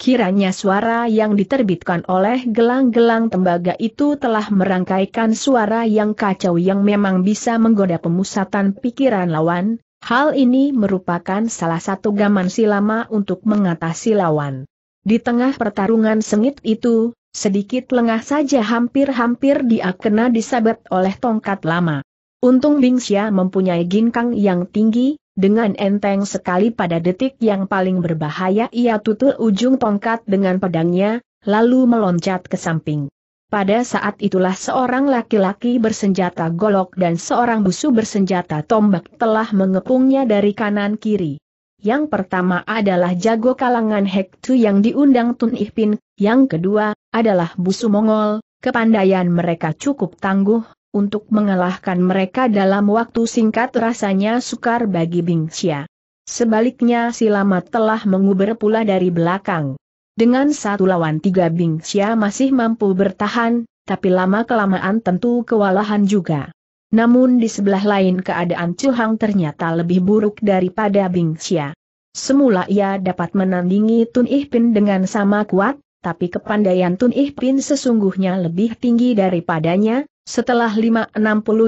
Kiranya suara yang diterbitkan oleh gelang-gelang tembaga itu telah merangkaikan suara yang kacau yang memang bisa menggoda pemusatan pikiran lawan, hal ini merupakan salah satu gaman si lama untuk mengatasi lawan. Di tengah pertarungan sengit itu, sedikit lengah saja hampir-hampir dia kena disabet oleh tongkat lama. Untung Bingxia mempunyai ginkang yang tinggi, dengan enteng sekali pada detik yang paling berbahaya ia tutul ujung tongkat dengan pedangnya, lalu meloncat ke samping. Pada saat itulah seorang laki-laki bersenjata golok dan seorang busu bersenjata tombak telah mengepungnya dari kanan kiri. Yang pertama adalah jago kalangan Hektu yang diundang Tun Ipin, yang kedua adalah busu Mongol, kepandaian mereka cukup tangguh, untuk mengalahkan mereka dalam waktu singkat rasanya sukar bagi Bing Xia. Sebaliknya si Lama telah menguber pula dari belakang. Dengan satu lawan tiga Bing Xia masih mampu bertahan, tapi lama-kelamaan tentu kewalahan juga. Namun di sebelah lain keadaan Chu Hang ternyata lebih buruk daripada Bing Xia. Semula ia dapat menandingi Tun Ih Pin dengan sama kuat, tapi kepandaian Tun Ih Pin sesungguhnya lebih tinggi daripadanya, setelah 560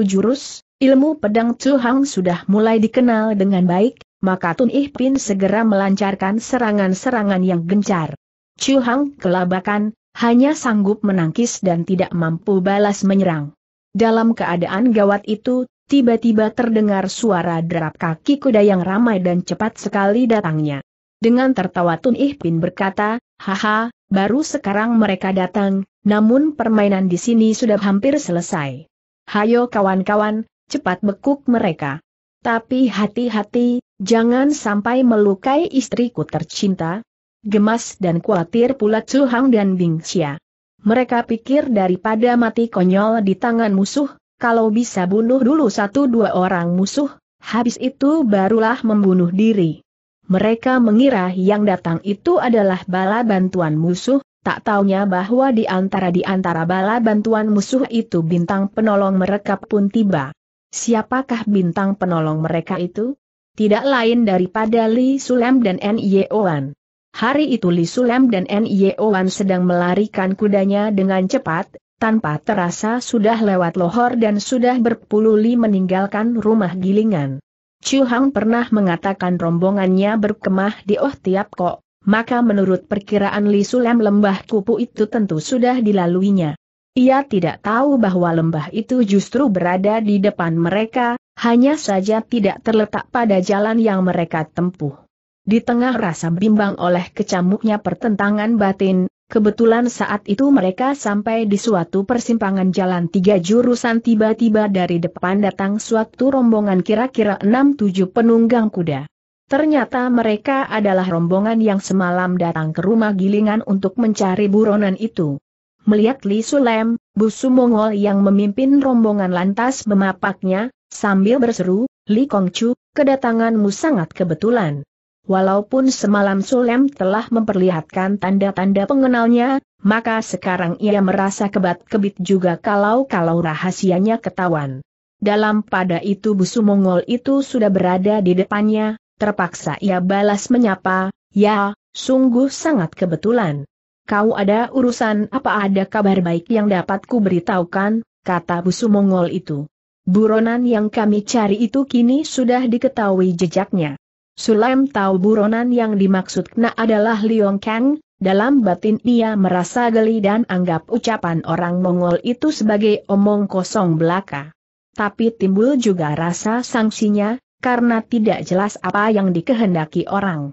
jurus, ilmu pedang Chu Hang sudah mulai dikenal dengan baik, maka Tun Ih Pin segera melancarkan serangan-serangan yang gencar. Chu Hang kelabakan, hanya sanggup menangkis dan tidak mampu balas menyerang. Dalam keadaan gawat itu, tiba-tiba terdengar suara derap kaki kuda yang ramai dan cepat sekali datangnya. Dengan tertawa Tun Ih Pin berkata, Haha, baru sekarang mereka datang, namun permainan di sini sudah hampir selesai. Hayo kawan-kawan, cepat bekuk mereka. Tapi hati-hati, jangan sampai melukai istriku tercinta. Gemas dan khawatir pula Chu Hang dan Bing Xia. Mereka pikir daripada mati konyol di tangan musuh, kalau bisa bunuh dulu satu dua orang musuh, habis itu barulah membunuh diri. Mereka mengira yang datang itu adalah bala bantuan musuh, tak taunya bahwa di antara-di antara bala bantuan musuh itu bintang penolong mereka pun tiba. Siapakah bintang penolong mereka itu? Tidak lain daripada Li Sulem dan Nye Yeoan. Hari itu Li Sulem dan Nye Yeoan sedang melarikan kudanya dengan cepat, tanpa terasa sudah lewat lohor dan sudah berpuluh li meninggalkan rumah gilingan. Chu Hang pernah mengatakan rombongannya berkemah di Oh Tiap Kok, maka menurut perkiraan Li Sulem lembah kupu itu tentu sudah dilaluinya. Ia tidak tahu bahwa lembah itu justru berada di depan mereka, hanya saja tidak terletak pada jalan yang mereka tempuh. Di tengah rasa bimbang oleh kecamuknya pertentangan batin, Kebetulan saat itu mereka sampai di suatu persimpangan jalan tiga jurusan tiba-tiba dari depan datang suatu rombongan kira-kira enam tujuh penunggang kuda. Ternyata mereka adalah rombongan yang semalam datang ke rumah gilingan untuk mencari buronan itu. Melihat Li Sulem, busu Mongol yang memimpin rombongan lantas memapaknya, sambil berseru, Li Kongcu, kedatanganmu sangat kebetulan. Walaupun semalam Sulem telah memperlihatkan tanda-tanda pengenalnya, maka sekarang ia merasa kebat-kebit juga kalau-kalau rahasianya ketahuan. Dalam pada itu busu Mongol itu sudah berada di depannya, terpaksa ia balas menyapa, ya, sungguh sangat kebetulan. Kau ada urusan apa ada kabar baik yang dapat ku beritahukan, kata busu Mongol itu. Buronan yang kami cari itu kini sudah diketahui jejaknya. Sulaim tahu buronan yang dimaksud kena adalah Liong Kang, dalam batin ia merasa geli dan anggap ucapan orang Mongol itu sebagai omong kosong belaka. Tapi timbul juga rasa sanksinya karena tidak jelas apa yang dikehendaki orang.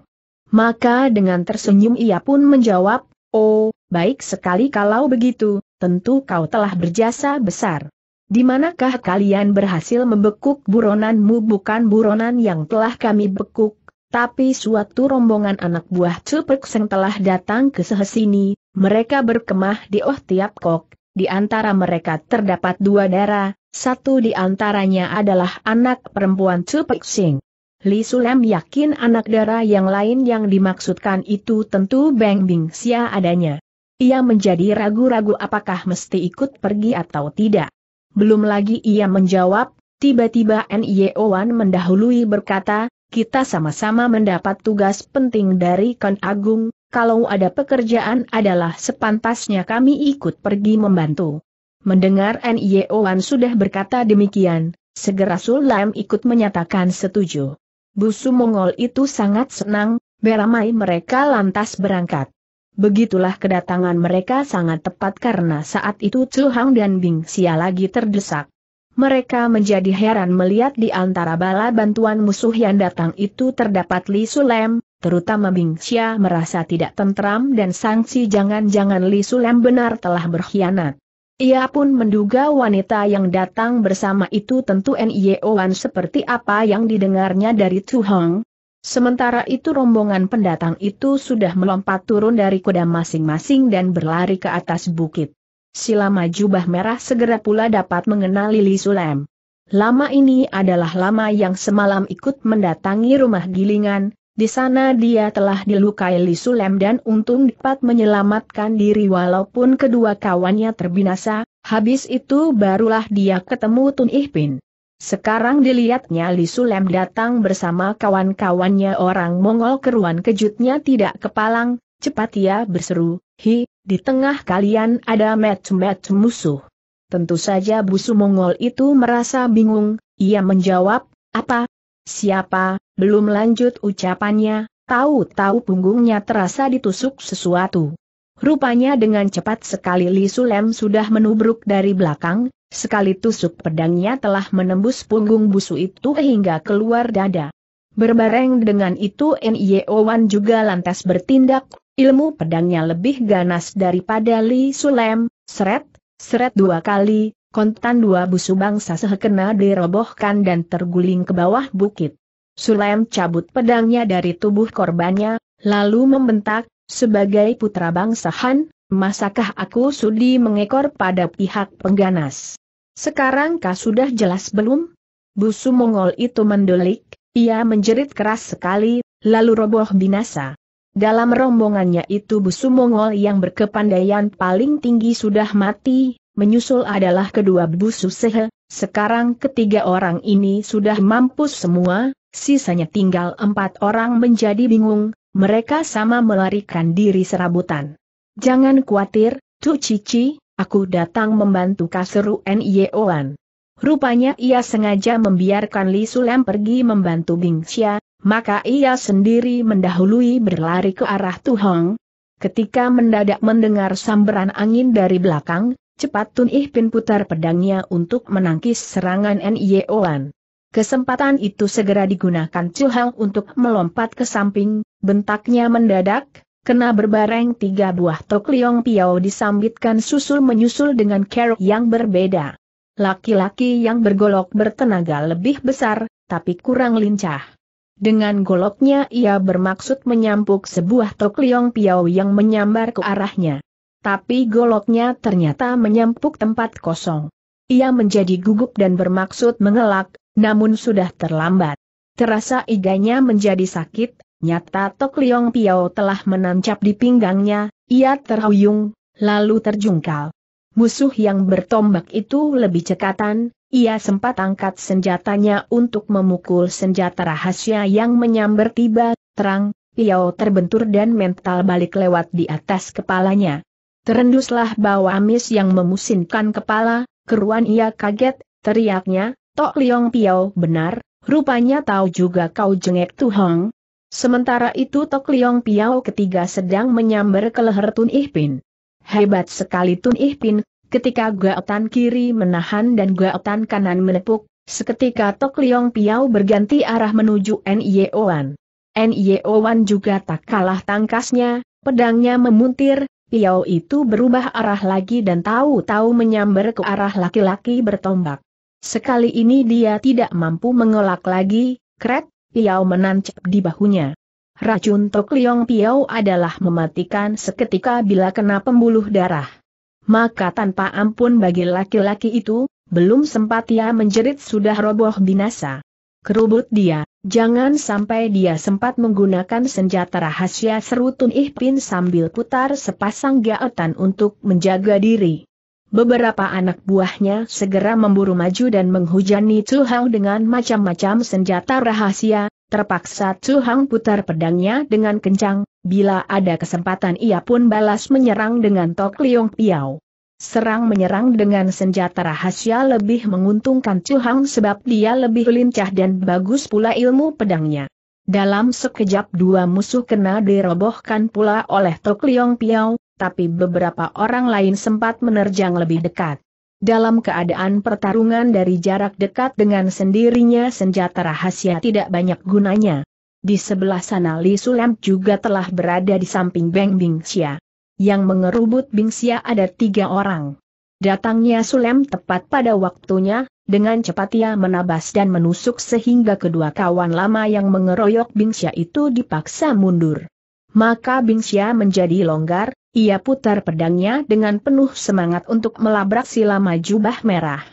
Maka dengan tersenyum ia pun menjawab, Oh, baik sekali kalau begitu, tentu kau telah berjasa besar. Di manakah kalian berhasil membekuk buronanmu bukan buronan yang telah kami bekuk, tapi suatu rombongan anak buah Cupekseng telah datang ke sehesini, mereka berkemah di Oh Tiap Kok, di antara mereka terdapat dua darah, satu di antaranya adalah anak perempuan Chu Pixing. Li Sulem yakin anak darah yang lain yang dimaksudkan itu tentu Beng Bing Xia adanya. Ia menjadi ragu-ragu apakah mesti ikut pergi atau tidak. Belum lagi ia menjawab, tiba-tiba N.Y.O. Wan mendahului berkata, kita sama-sama mendapat tugas penting dari Kon Agung, kalau ada pekerjaan adalah sepantasnya kami ikut pergi membantu. Mendengar e Wan sudah berkata demikian, segera Sulaim ikut menyatakan setuju. Busu Mongol itu sangat senang, beramai mereka lantas berangkat. Begitulah kedatangan mereka sangat tepat karena saat itu Chu Hang dan Bing Xia lagi terdesak. Mereka menjadi heran melihat di antara bala bantuan musuh yang datang itu terdapat Li Sulem, terutama Bing Xia merasa tidak tentram dan sangsi jangan-jangan Li Sulem benar telah berkhianat. Ia pun menduga wanita yang datang bersama itu tentu N.I.O.an seperti apa yang didengarnya dari Tu Hong. Sementara itu rombongan pendatang itu sudah melompat turun dari kuda masing-masing dan berlari ke atas bukit. Silama jubah merah segera pula dapat mengenali Li Sulem. Lama ini adalah lama yang semalam ikut mendatangi rumah gilingan, di sana dia telah dilukai Li Sulem dan untung dapat menyelamatkan diri walaupun kedua kawannya terbinasa, habis itu barulah dia ketemu Tun Ihpin. Sekarang dilihatnya Li Sulem datang bersama kawan-kawannya orang Mongol keruan kejutnya tidak kepalang, cepat ia berseru, Hi, di tengah kalian ada match-match musuh. Tentu saja busu Mongol itu merasa bingung, ia menjawab, apa? Siapa? Belum lanjut ucapannya, tahu-tahu punggungnya terasa ditusuk sesuatu. Rupanya dengan cepat sekali Li Sulem sudah menubruk dari belakang, sekali tusuk pedangnya telah menembus punggung busu itu hingga keluar dada. Berbareng dengan itu N.Y.O. Wan juga lantas bertindak, ilmu pedangnya lebih ganas daripada Li Sulem, seret, seret dua kali, kontan dua busu bangsa sehekena dirobohkan dan terguling ke bawah bukit. Sulem cabut pedangnya dari tubuh korbannya, lalu membentak, sebagai putra bangsa Han, masakah aku sudi mengekor pada pihak pengganas? Sekarang kah sudah jelas belum? Busu Mongol itu mendelik, ia menjerit keras sekali, lalu roboh binasa. Dalam rombongannya itu Busu Mongol yang berkepandaian paling tinggi sudah mati, menyusul adalah kedua Busu Sehe, sekarang ketiga orang ini sudah mampus semua, Sisanya tinggal empat orang menjadi bingung, mereka sama melarikan diri serabutan. Jangan khawatir, Cuk Cici, aku datang membantu kaseru N.I.O.an. Rupanya ia sengaja membiarkan Li Sulem pergi membantu Bing Xia, maka ia sendiri mendahului berlari ke arah Tu Hong. Ketika mendadak mendengar sambaran angin dari belakang, cepat Tun Ih Pin putar pedangnya untuk menangkis serangan N.I.O.an. Kesempatan itu segera digunakan Chu untuk melompat ke samping, bentaknya mendadak, kena berbareng tiga buah tok liong piau disambitkan susul-menyusul dengan kerok yang berbeda. Laki-laki yang bergolok bertenaga lebih besar, tapi kurang lincah. Dengan goloknya ia bermaksud menyampuk sebuah tok liong piau yang menyambar ke arahnya. Tapi goloknya ternyata menyampuk tempat kosong. Ia menjadi gugup dan bermaksud mengelak, namun sudah terlambat. Terasa iganya menjadi sakit, nyata Tok Liong Piao telah menancap di pinggangnya, ia terhuyung, lalu terjungkal. Musuh yang bertombak itu lebih cekatan, ia sempat angkat senjatanya untuk memukul senjata rahasia yang menyambar tiba, terang, Piao terbentur dan mental balik lewat di atas kepalanya. Terenduslah bau amis yang memusinkan kepala, keruan ia kaget, teriaknya, Tok Liong Piao benar, rupanya tahu juga kau jengek Tuhong. Sementara itu Tok Liong Piao ketiga sedang menyambar ke leher Tun Ih Hebat sekali Tun Ih Pin, ketika gaotan kiri menahan dan gaotan kanan menepuk, seketika Tok Liong Piao berganti arah menuju N.I.O.Wan. N.I.O.Wan juga tak kalah tangkasnya, pedangnya memuntir, Piao itu berubah arah lagi dan tahu-tahu menyambar ke arah laki-laki bertombak. Sekali ini dia tidak mampu mengelak lagi, kret, Piau menancap di bahunya. Racun Tok Liong Piau adalah mematikan seketika bila kena pembuluh darah. Maka tanpa ampun bagi laki-laki itu, belum sempat ia menjerit sudah roboh binasa. Kerubut dia, jangan sampai dia sempat menggunakan senjata rahasia serutun Tun sambil putar sepasang gaetan untuk menjaga diri. Beberapa anak buahnya segera memburu maju dan menghujani Chu Hang dengan macam-macam senjata rahasia, terpaksa Chu Hang putar pedangnya dengan kencang, bila ada kesempatan ia pun balas menyerang dengan Tok Liong Piao. Serang-menyerang dengan senjata rahasia lebih menguntungkan Chu Hang sebab dia lebih lincah dan bagus pula ilmu pedangnya. Dalam sekejap dua musuh kena dirobohkan pula oleh Tok Liong Piao, tapi beberapa orang lain sempat menerjang lebih dekat. Dalam keadaan pertarungan dari jarak dekat dengan sendirinya senjata rahasia tidak banyak gunanya. Di sebelah sana Li Sulam juga telah berada di samping Beng Bingxia. Yang mengerubut Bingxia ada tiga orang. Datangnya Sulam tepat pada waktunya, dengan cepat ia menabas dan menusuk sehingga kedua kawan lama yang mengeroyok Bingxia itu dipaksa mundur. Maka Bingxia menjadi longgar, ia putar pedangnya dengan penuh semangat untuk melabrak si lama jubah merah.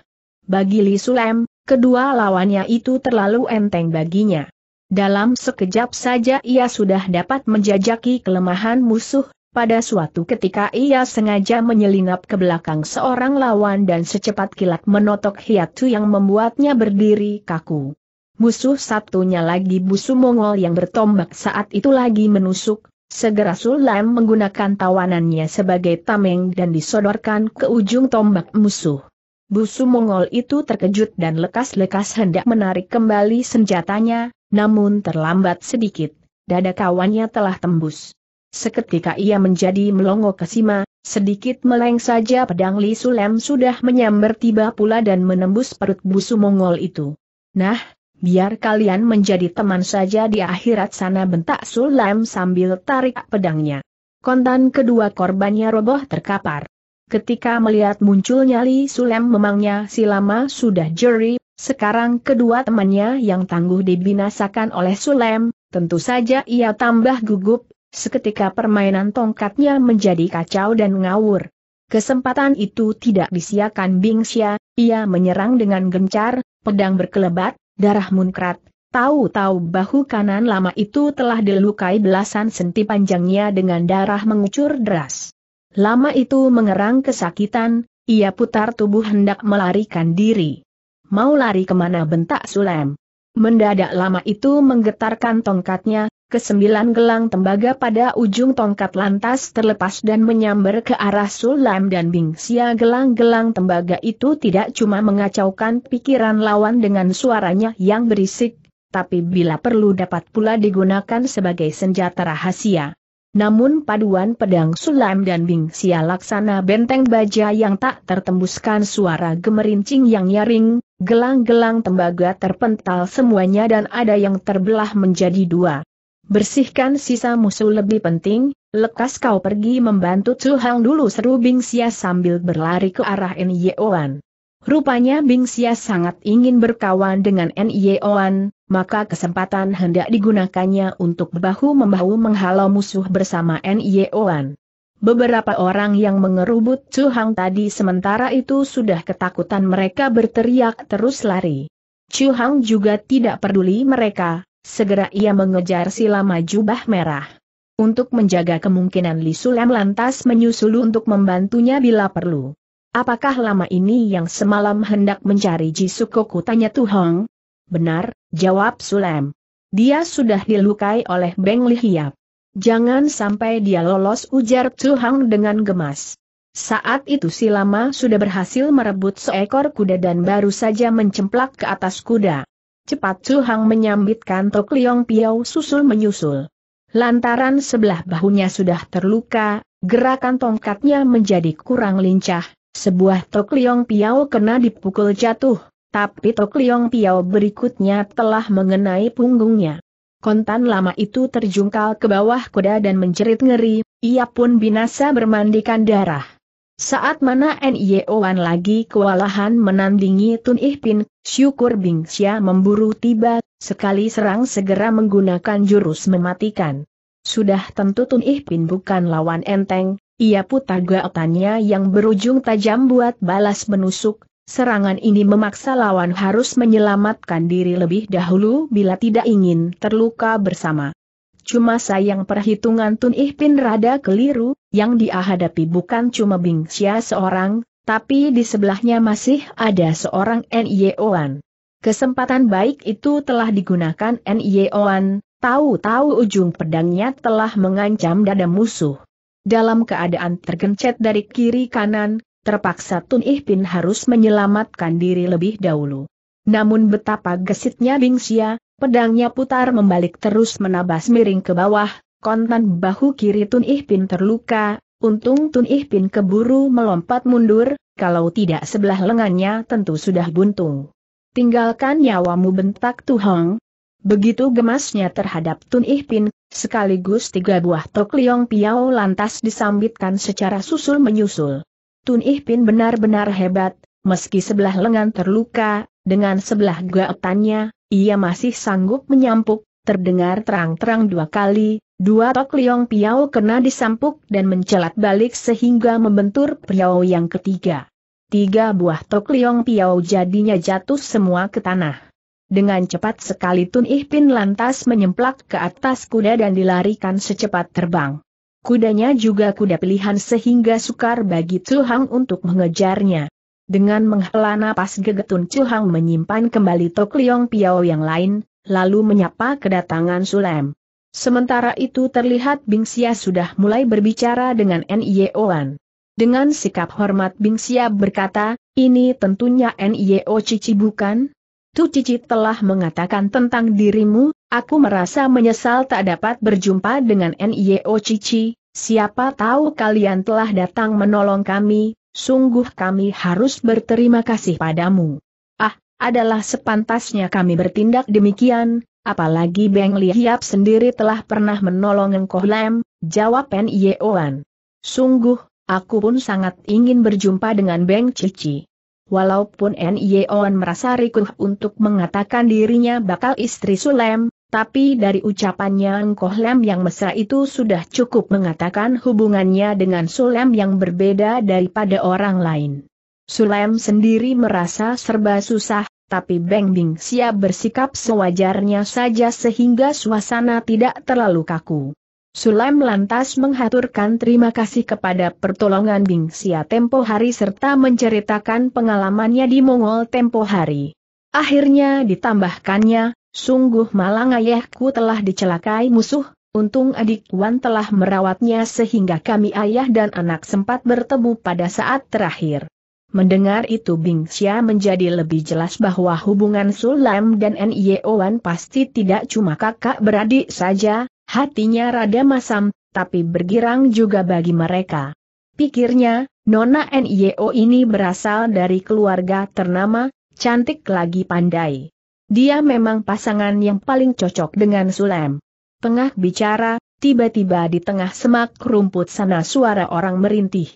Bagi Li Sulem, kedua lawannya itu terlalu enteng baginya. Dalam sekejap saja ia sudah dapat menjajaki kelemahan musuh, pada suatu ketika ia sengaja menyelinap ke belakang seorang lawan dan secepat kilat menotok hiatu yang membuatnya berdiri kaku. Musuh satunya lagi busu Mongol yang bertombak saat itu lagi menusuk, Segera Sulam menggunakan tawanannya sebagai tameng dan disodorkan ke ujung tombak musuh. Busu Mongol itu terkejut dan lekas-lekas hendak menarik kembali senjatanya, namun terlambat sedikit, dada kawannya telah tembus. Seketika ia menjadi melongo ke sima, sedikit meleng saja pedang Li Sulam sudah menyambar tiba pula dan menembus perut busu Mongol itu. Nah, Biar kalian menjadi teman saja di akhirat sana bentak Sulam sambil tarik pedangnya. Kontan kedua korbannya roboh terkapar. Ketika melihat munculnya Li Sulem memangnya si lama sudah jeri, sekarang kedua temannya yang tangguh dibinasakan oleh Sulem tentu saja ia tambah gugup, seketika permainan tongkatnya menjadi kacau dan ngawur. Kesempatan itu tidak disiakan Bingxia, ia menyerang dengan gencar, pedang berkelebat, darah munkrat, tahu-tahu bahu kanan lama itu telah dilukai belasan senti panjangnya dengan darah mengucur deras. Lama itu mengerang kesakitan, ia putar tubuh hendak melarikan diri. Mau lari kemana bentak Sulem. Mendadak lama itu menggetarkan tongkatnya, kesembilan gelang tembaga pada ujung tongkat lantas terlepas dan menyambar ke arah Sulam dan Bing Sia. gelang-gelang tembaga itu tidak cuma mengacaukan pikiran lawan dengan suaranya yang berisik, tapi bila perlu dapat pula digunakan sebagai senjata rahasia. Namun paduan pedang Sulam dan Bing Bingsia laksana benteng baja yang tak tertembuskan suara gemerincing yang nyaring, gelang-gelang tembaga terpental semuanya dan ada yang terbelah menjadi dua. Bersihkan sisa musuh lebih penting, lekas kau pergi membantu Chu Hang dulu seru Bing Xia sambil berlari ke arah Oan. Rupanya Bing Xia sangat ingin berkawan dengan Oan, maka kesempatan hendak digunakannya untuk bahu-membahu menghalau musuh bersama Oan. Beberapa orang yang mengerubut Chu Hang tadi sementara itu sudah ketakutan mereka berteriak terus lari. Chu Hang juga tidak peduli mereka, Segera ia mengejar silama jubah merah. Untuk menjaga kemungkinan Li Sulam lantas menyusul untuk membantunya bila perlu. Apakah lama ini yang semalam hendak mencari Ji Jisukoku tanya Tuhong? Benar, jawab Sulam. Dia sudah dilukai oleh Beng Lihiap. Jangan sampai dia lolos ujar Tuhong dengan gemas. Saat itu Silama sudah berhasil merebut seekor kuda dan baru saja mencemplak ke atas kuda. Cepat Chu Hang menyambitkan Tok Liong Piao susul menyusul. Lantaran sebelah bahunya sudah terluka, gerakan tongkatnya menjadi kurang lincah, sebuah Tok Liong Piao kena dipukul jatuh, tapi Tok Liong Piao berikutnya telah mengenai punggungnya. Kontan lama itu terjungkal ke bawah kuda dan menjerit ngeri, ia pun binasa bermandikan darah. Saat mana N.I.O.Wan lagi kewalahan menandingi Tun Ih syukur Bing Xia memburu tiba, sekali serang segera menggunakan jurus mematikan. Sudah tentu Tun Ih bukan lawan enteng, ia putar gaotannya yang berujung tajam buat balas menusuk, serangan ini memaksa lawan harus menyelamatkan diri lebih dahulu bila tidak ingin terluka bersama. Cuma sayang perhitungan Tun Ih rada keliru, yang dihadapi bukan cuma Bing Xia seorang, tapi di sebelahnya masih ada seorang Oan. Kesempatan baik itu telah digunakan Oan, tahu-tahu ujung pedangnya telah mengancam dada musuh. Dalam keadaan tergencet dari kiri kanan, terpaksa Tun Ihpin harus menyelamatkan diri lebih dahulu. Namun betapa gesitnya Bing Xia, pedangnya putar membalik terus menabas miring ke bawah, kontan bahu kiri Tun Ih terluka, untung Tun Ih keburu melompat mundur, kalau tidak sebelah lengannya tentu sudah buntung. Tinggalkan nyawamu bentak Tuhong. Begitu gemasnya terhadap Tun Ih sekaligus tiga buah tok liong piau lantas disambitkan secara susul-menyusul. Tun Ih benar-benar hebat, meski sebelah lengan terluka, dengan sebelah gaetannya, ia masih sanggup menyampuk, terdengar terang-terang dua kali, dua tok Liong piau kena disampuk dan mencelat balik sehingga membentur priau yang ketiga. Tiga buah tok Liong piau jadinya jatuh semua ke tanah. Dengan cepat sekali Tun Ihpin lantas menyemplak ke atas kuda dan dilarikan secepat terbang. Kudanya juga kuda pilihan sehingga sukar bagi Chu untuk mengejarnya. Dengan menghela napas gegetun Chu Hang menyimpan kembali Tok Liong Piao yang lain, lalu menyapa kedatangan Sulem. Sementara itu terlihat Bingsia sudah mulai berbicara dengan N.I.O.an. Dengan sikap hormat Bingsia berkata, ini tentunya N.I.O. Cici bukan? Tu Cici telah mengatakan tentang dirimu, aku merasa menyesal tak dapat berjumpa dengan N.I.O. Cici, siapa tahu kalian telah datang menolong kami, sungguh kami harus berterima kasih padamu adalah sepantasnya kami bertindak demikian, apalagi Beng Lihiap sendiri telah pernah menolong Engkoh Lem, jawab Pen Yeoan. Sungguh, aku pun sangat ingin berjumpa dengan Beng Cici. Walaupun N.Y.O.N. merasa rikuh untuk mengatakan dirinya bakal istri Sulem, tapi dari ucapannya Engkoh Lem yang mesra itu sudah cukup mengatakan hubungannya dengan Sulem yang berbeda daripada orang lain. Sulem sendiri merasa serba susah, tapi Beng Bing siap bersikap sewajarnya saja sehingga suasana tidak terlalu kaku. Sulem lantas menghaturkan terima kasih kepada pertolongan Bing Sia tempo hari serta menceritakan pengalamannya di Mongol tempo hari. Akhirnya ditambahkannya, sungguh malang ayahku telah dicelakai musuh, Untung adik Wan telah merawatnya sehingga kami ayah dan anak sempat bertemu pada saat terakhir. Mendengar itu Bing Xia menjadi lebih jelas bahwa hubungan Sulam dan Owan pasti tidak cuma kakak beradik saja, hatinya rada masam, tapi bergirang juga bagi mereka. Pikirnya, Nona N.I.O. ini berasal dari keluarga ternama, cantik lagi pandai. Dia memang pasangan yang paling cocok dengan Sulam. Tengah bicara, tiba-tiba di tengah semak rumput sana suara orang merintih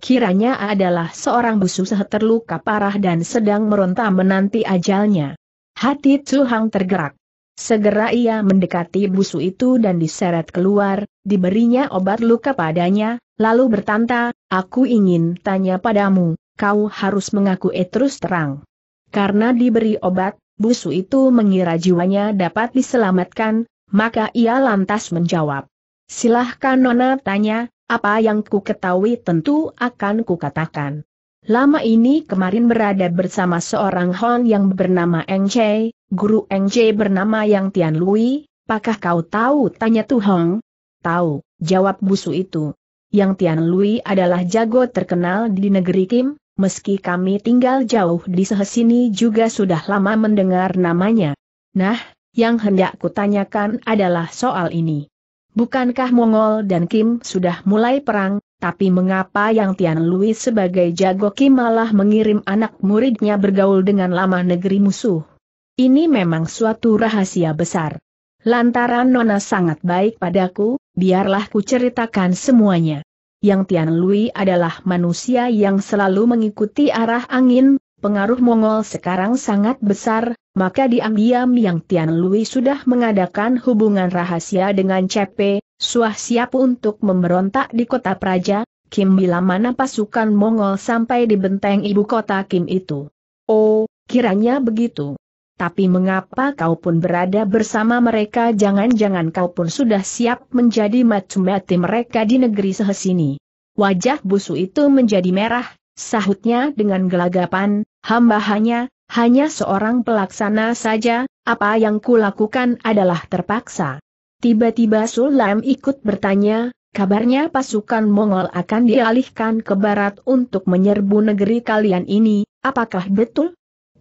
kiranya adalah seorang busu terluka parah dan sedang meronta menanti ajalnya. Hati Chu Hang tergerak. Segera ia mendekati busu itu dan diseret keluar, diberinya obat luka padanya, lalu bertanta, aku ingin tanya padamu, kau harus mengaku terus terang. Karena diberi obat, busu itu mengira jiwanya dapat diselamatkan, maka ia lantas menjawab. Silahkan Nona tanya, apa yang ku ketahui tentu akan ku katakan. Lama ini kemarin berada bersama seorang Hon yang bernama Eng Che, guru Eng Che bernama Yang Tian Lui, pakah kau tahu tanya Tu Hong? Tahu, jawab busu itu. Yang Tian Lui adalah jago terkenal di negeri Kim, meski kami tinggal jauh di sini juga sudah lama mendengar namanya. Nah, yang hendak kutanyakan adalah soal ini. Bukankah Mongol dan Kim sudah mulai perang, tapi mengapa yang Tian Lui sebagai jago Kim malah mengirim anak muridnya bergaul dengan lama negeri musuh? Ini memang suatu rahasia besar. Lantaran Nona sangat baik padaku, biarlah ku ceritakan semuanya. Yang Tian Lui adalah manusia yang selalu mengikuti arah angin, pengaruh Mongol sekarang sangat besar, maka diam-diam yang Tian Lui sudah mengadakan hubungan rahasia dengan CP, Suah siap untuk memberontak di kota Praja, Kim bila mana pasukan Mongol sampai di benteng ibu kota Kim itu. Oh, kiranya begitu. Tapi mengapa kau pun berada bersama mereka jangan-jangan kau pun sudah siap menjadi macam-macam mereka di negeri sehesini. Wajah busu itu menjadi merah, sahutnya dengan gelagapan, hamba hanya, hanya seorang pelaksana saja, apa yang kulakukan adalah terpaksa. Tiba-tiba Sulaim ikut bertanya, kabarnya pasukan Mongol akan dialihkan ke barat untuk menyerbu negeri kalian ini, apakah betul?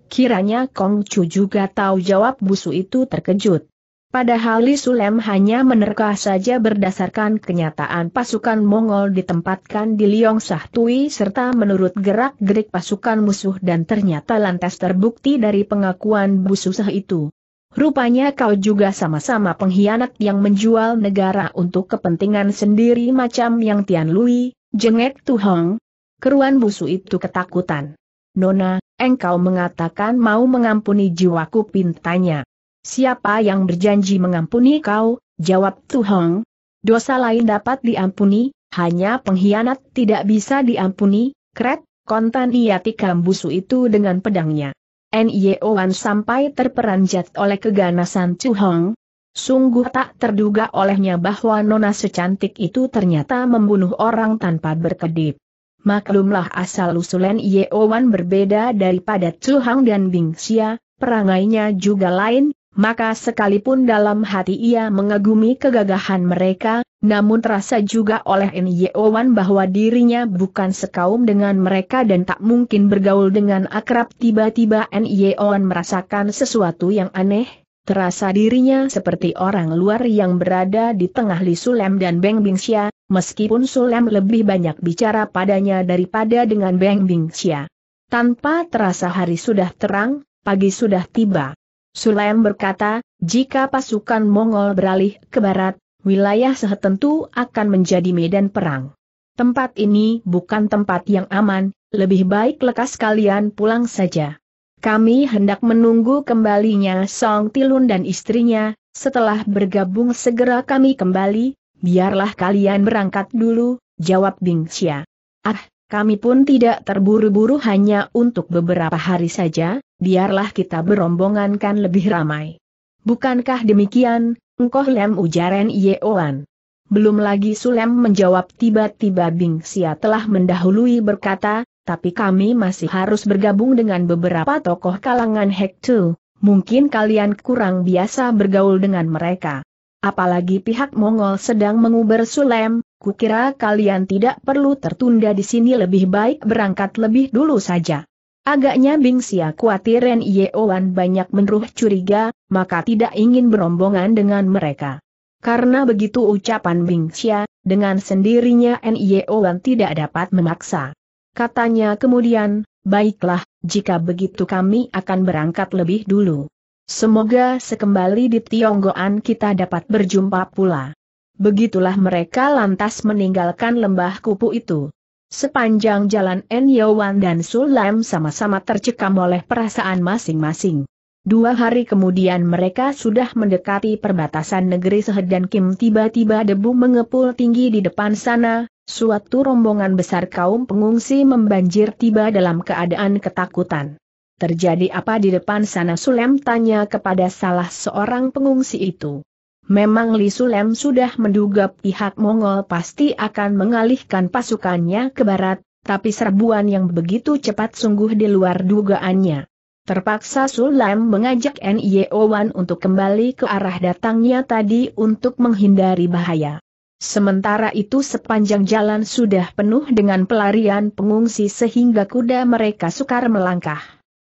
Kiranya Kongcu juga tahu jawab busu itu terkejut. Padahal Li Sulem hanya menerka saja berdasarkan kenyataan pasukan Mongol ditempatkan di Liong Sahtui serta menurut gerak-gerik pasukan musuh dan ternyata lantas terbukti dari pengakuan Bu itu. Rupanya kau juga sama-sama pengkhianat yang menjual negara untuk kepentingan sendiri macam yang Tian Lui, jengek Tuhong. Keruan busu itu ketakutan. Nona, engkau mengatakan mau mengampuni jiwaku pintanya. Siapa yang berjanji mengampuni kau? Jawab Tuhong. Dosa lain dapat diampuni, hanya pengkhianat tidak bisa diampuni, kret, kontan ia tikam busu itu dengan pedangnya. Nyeowan sampai terperanjat oleh keganasan Tuhong. Sungguh tak terduga olehnya bahwa nona secantik itu ternyata membunuh orang tanpa berkedip. Maklumlah asal-usulan Yeowan berbeda daripada Tuhang dan Bingxia, perangainya juga lain, maka sekalipun dalam hati ia mengagumi kegagahan mereka, namun terasa juga oleh Nyeowan bahwa dirinya bukan sekaum dengan mereka dan tak mungkin bergaul dengan akrab tiba-tiba Nyeowan merasakan sesuatu yang aneh, terasa dirinya seperti orang luar yang berada di tengah Li Sulem dan Beng Bingxia, meskipun Sulem lebih banyak bicara padanya daripada dengan Beng Bingxia. Tanpa terasa hari sudah terang, pagi sudah tiba. Sulaim berkata, jika pasukan Mongol beralih ke barat, wilayah sehetentu akan menjadi medan perang. Tempat ini bukan tempat yang aman, lebih baik lekas kalian pulang saja. Kami hendak menunggu kembalinya Song Tilun dan istrinya, setelah bergabung segera kami kembali, biarlah kalian berangkat dulu, jawab Bingxia. Ah, kami pun tidak terburu-buru hanya untuk beberapa hari saja, biarlah kita berombongan kan lebih ramai. Bukankah demikian, engkau lem ujaran Yeoan? Belum lagi Sulem menjawab tiba-tiba Bing Sia telah mendahului berkata, tapi kami masih harus bergabung dengan beberapa tokoh kalangan Hektu, mungkin kalian kurang biasa bergaul dengan mereka. Apalagi pihak Mongol sedang menguber Sulem, Kukira kalian tidak perlu tertunda di sini lebih baik berangkat lebih dulu saja. Agaknya Xia khawatir Ren Yeowan banyak menruh curiga, maka tidak ingin berombongan dengan mereka. Karena begitu ucapan Bing Xia, dengan sendirinya Yeowan tidak dapat memaksa. Katanya kemudian, baiklah, jika begitu kami akan berangkat lebih dulu. Semoga sekembali di Tionggoan kita dapat berjumpa pula. Begitulah mereka lantas meninggalkan lembah kupu itu. Sepanjang jalan Enyowan dan Sulam sama-sama tercekam oleh perasaan masing-masing. Dua hari kemudian mereka sudah mendekati perbatasan negeri Sehed dan Kim tiba-tiba debu mengepul tinggi di depan sana, suatu rombongan besar kaum pengungsi membanjir tiba dalam keadaan ketakutan. Terjadi apa di depan sana Sulem tanya kepada salah seorang pengungsi itu. Memang Li Sulem sudah menduga pihak Mongol pasti akan mengalihkan pasukannya ke barat, tapi serbuan yang begitu cepat sungguh di luar dugaannya. Terpaksa Sulem mengajak nio e Wan untuk kembali ke arah datangnya tadi untuk menghindari bahaya. Sementara itu sepanjang jalan sudah penuh dengan pelarian pengungsi sehingga kuda mereka sukar melangkah.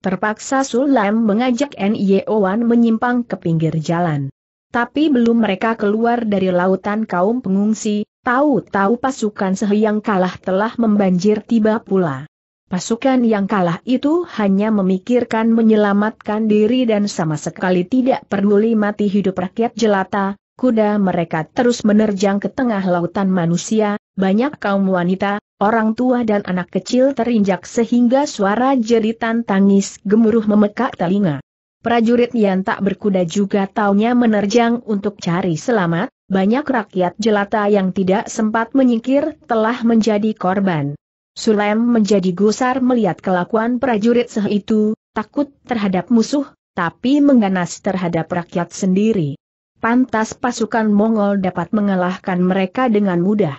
Terpaksa Sulem mengajak nio e Wan menyimpang ke pinggir jalan. Tapi belum mereka keluar dari lautan kaum pengungsi, tahu-tahu pasukan sehiyang kalah telah membanjir tiba pula. Pasukan yang kalah itu hanya memikirkan menyelamatkan diri dan sama sekali tidak peduli mati hidup rakyat jelata, kuda mereka terus menerjang ke tengah lautan manusia, banyak kaum wanita, orang tua dan anak kecil terinjak sehingga suara jeritan tangis gemuruh memekak telinga. Prajurit yang tak berkuda juga taunya menerjang untuk cari selamat, banyak rakyat jelata yang tidak sempat menyingkir telah menjadi korban. Sulaim menjadi gusar melihat kelakuan prajurit seh itu, takut terhadap musuh, tapi mengganas terhadap rakyat sendiri. Pantas pasukan Mongol dapat mengalahkan mereka dengan mudah.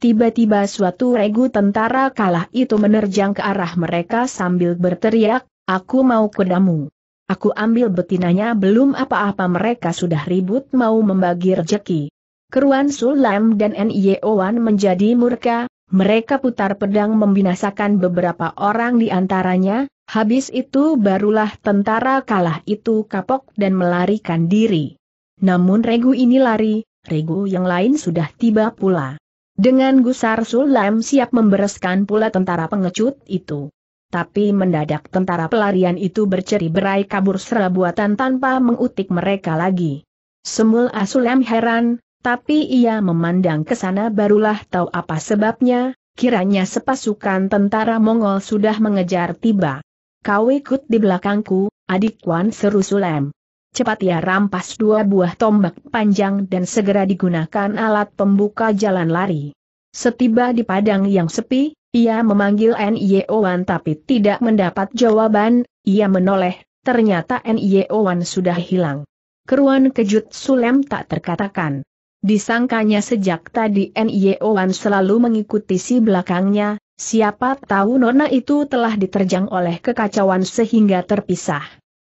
Tiba-tiba suatu regu tentara kalah itu menerjang ke arah mereka sambil berteriak, aku mau kedamu. Aku ambil betinanya belum apa-apa mereka sudah ribut mau membagi rejeki. Keruan Sulam dan N.I.O.Wan e menjadi murka, mereka putar pedang membinasakan beberapa orang di antaranya, habis itu barulah tentara kalah itu kapok dan melarikan diri. Namun regu ini lari, regu yang lain sudah tiba pula. Dengan gusar Sulam siap membereskan pula tentara pengecut itu tapi mendadak tentara pelarian itu berceri berai kabur serabuatan tanpa mengutik mereka lagi. Semul Asulem heran, tapi ia memandang ke sana barulah tahu apa sebabnya, kiranya sepasukan tentara Mongol sudah mengejar tiba. Kau ikut di belakangku, adik Wan seru Sulem. Cepat ia rampas dua buah tombak panjang dan segera digunakan alat pembuka jalan lari. Setiba di padang yang sepi, ia memanggil Wan tapi tidak mendapat jawaban, ia menoleh, ternyata Wan sudah hilang. Keruan kejut Sulem tak terkatakan. Disangkanya sejak tadi Wan selalu mengikuti si belakangnya, siapa tahu nona itu telah diterjang oleh kekacauan sehingga terpisah.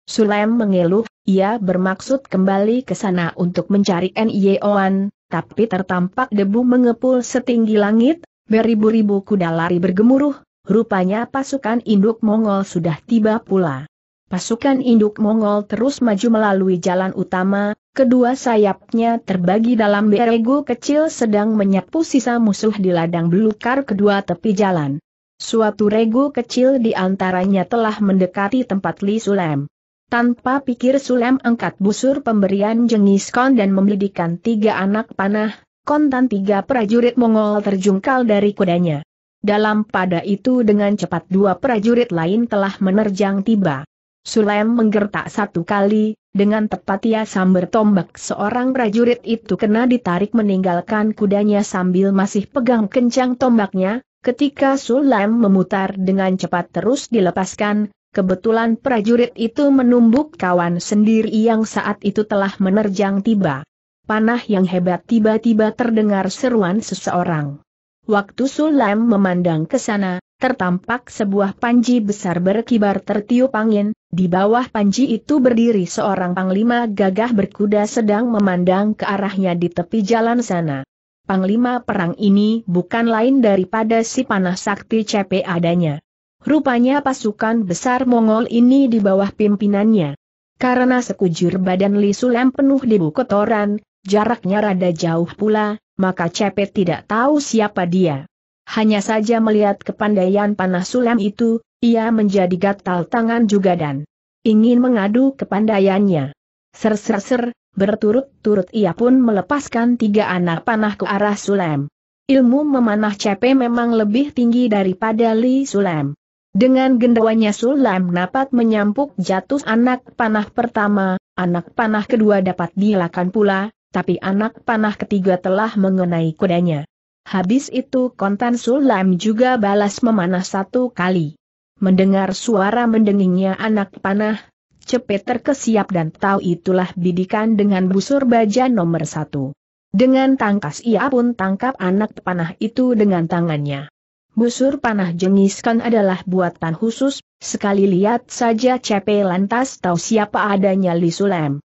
Sulem mengeluh, ia bermaksud kembali ke sana untuk mencari Wan. tapi tertampak debu mengepul setinggi langit, Beribu-ribu kuda lari bergemuruh, rupanya pasukan induk Mongol sudah tiba pula. Pasukan induk Mongol terus maju melalui jalan utama, kedua sayapnya terbagi dalam beregu kecil sedang menyapu sisa musuh di ladang belukar kedua tepi jalan. Suatu regu kecil di antaranya telah mendekati tempat Li Sulem. Tanpa pikir Sulem angkat busur pemberian jengiskon dan membidikan tiga anak panah, kontan tiga prajurit Mongol terjungkal dari kudanya. Dalam pada itu dengan cepat dua prajurit lain telah menerjang tiba. Sulaim menggertak satu kali, dengan tepat ia sambar tombak seorang prajurit itu kena ditarik meninggalkan kudanya sambil masih pegang kencang tombaknya, ketika Sulaim memutar dengan cepat terus dilepaskan, kebetulan prajurit itu menumbuk kawan sendiri yang saat itu telah menerjang tiba panah yang hebat tiba-tiba terdengar seruan seseorang. Waktu Sulam memandang ke sana, tertampak sebuah panji besar berkibar tertiup angin, di bawah panji itu berdiri seorang panglima gagah berkuda sedang memandang ke arahnya di tepi jalan sana. Panglima perang ini bukan lain daripada si panah sakti CP adanya. Rupanya pasukan besar Mongol ini di bawah pimpinannya. Karena sekujur badan Li Sulam penuh debu kotoran, jaraknya rada jauh pula, maka Cepet tidak tahu siapa dia. Hanya saja melihat kepandaian panah sulam itu, ia menjadi gatal tangan juga dan ingin mengadu kepandaiannya. Ser-ser-ser, berturut-turut ia pun melepaskan tiga anak panah ke arah sulam. Ilmu memanah Cepet memang lebih tinggi daripada Li Sulam. Dengan gendawanya Sulam dapat menyampuk jatuh anak panah pertama, anak panah kedua dapat dilakukan pula, tapi anak panah ketiga telah mengenai kudanya. Habis itu Kontan Sulam juga balas memanah satu kali. Mendengar suara mendengingnya anak panah, Cepet terkesiap dan tahu itulah bidikan dengan busur baja nomor satu. Dengan tangkas ia pun tangkap anak panah itu dengan tangannya. Busur panah jengiskan adalah buatan khusus, sekali lihat saja Cepe lantas tahu siapa adanya Li Sulam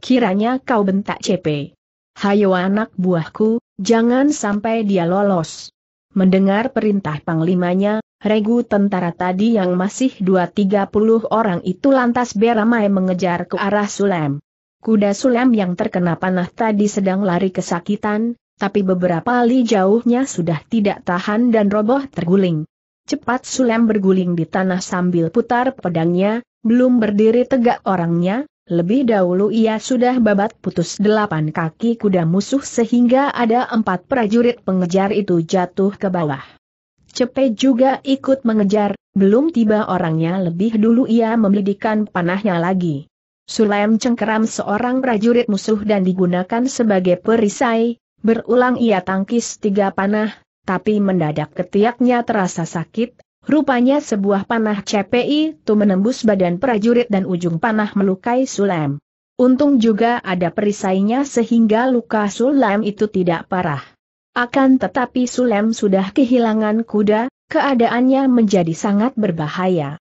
kiranya kau bentak CP. Hayo anak buahku, jangan sampai dia lolos. Mendengar perintah panglimanya, regu tentara tadi yang masih dua tiga puluh orang itu lantas beramai mengejar ke arah Sulem. Kuda Sulem yang terkena panah tadi sedang lari kesakitan, tapi beberapa li jauhnya sudah tidak tahan dan roboh terguling. Cepat Sulem berguling di tanah sambil putar pedangnya, belum berdiri tegak orangnya, lebih dahulu ia sudah babat putus delapan kaki kuda musuh sehingga ada empat prajurit pengejar itu jatuh ke bawah. Cepe juga ikut mengejar, belum tiba orangnya lebih dulu ia membidikan panahnya lagi. Sulaim cengkeram seorang prajurit musuh dan digunakan sebagai perisai, berulang ia tangkis tiga panah, tapi mendadak ketiaknya terasa sakit, Rupanya sebuah panah CPI itu menembus badan prajurit dan ujung panah melukai Sulam. Untung juga ada perisainya sehingga luka Sulam itu tidak parah. Akan tetapi Sulam sudah kehilangan kuda, keadaannya menjadi sangat berbahaya.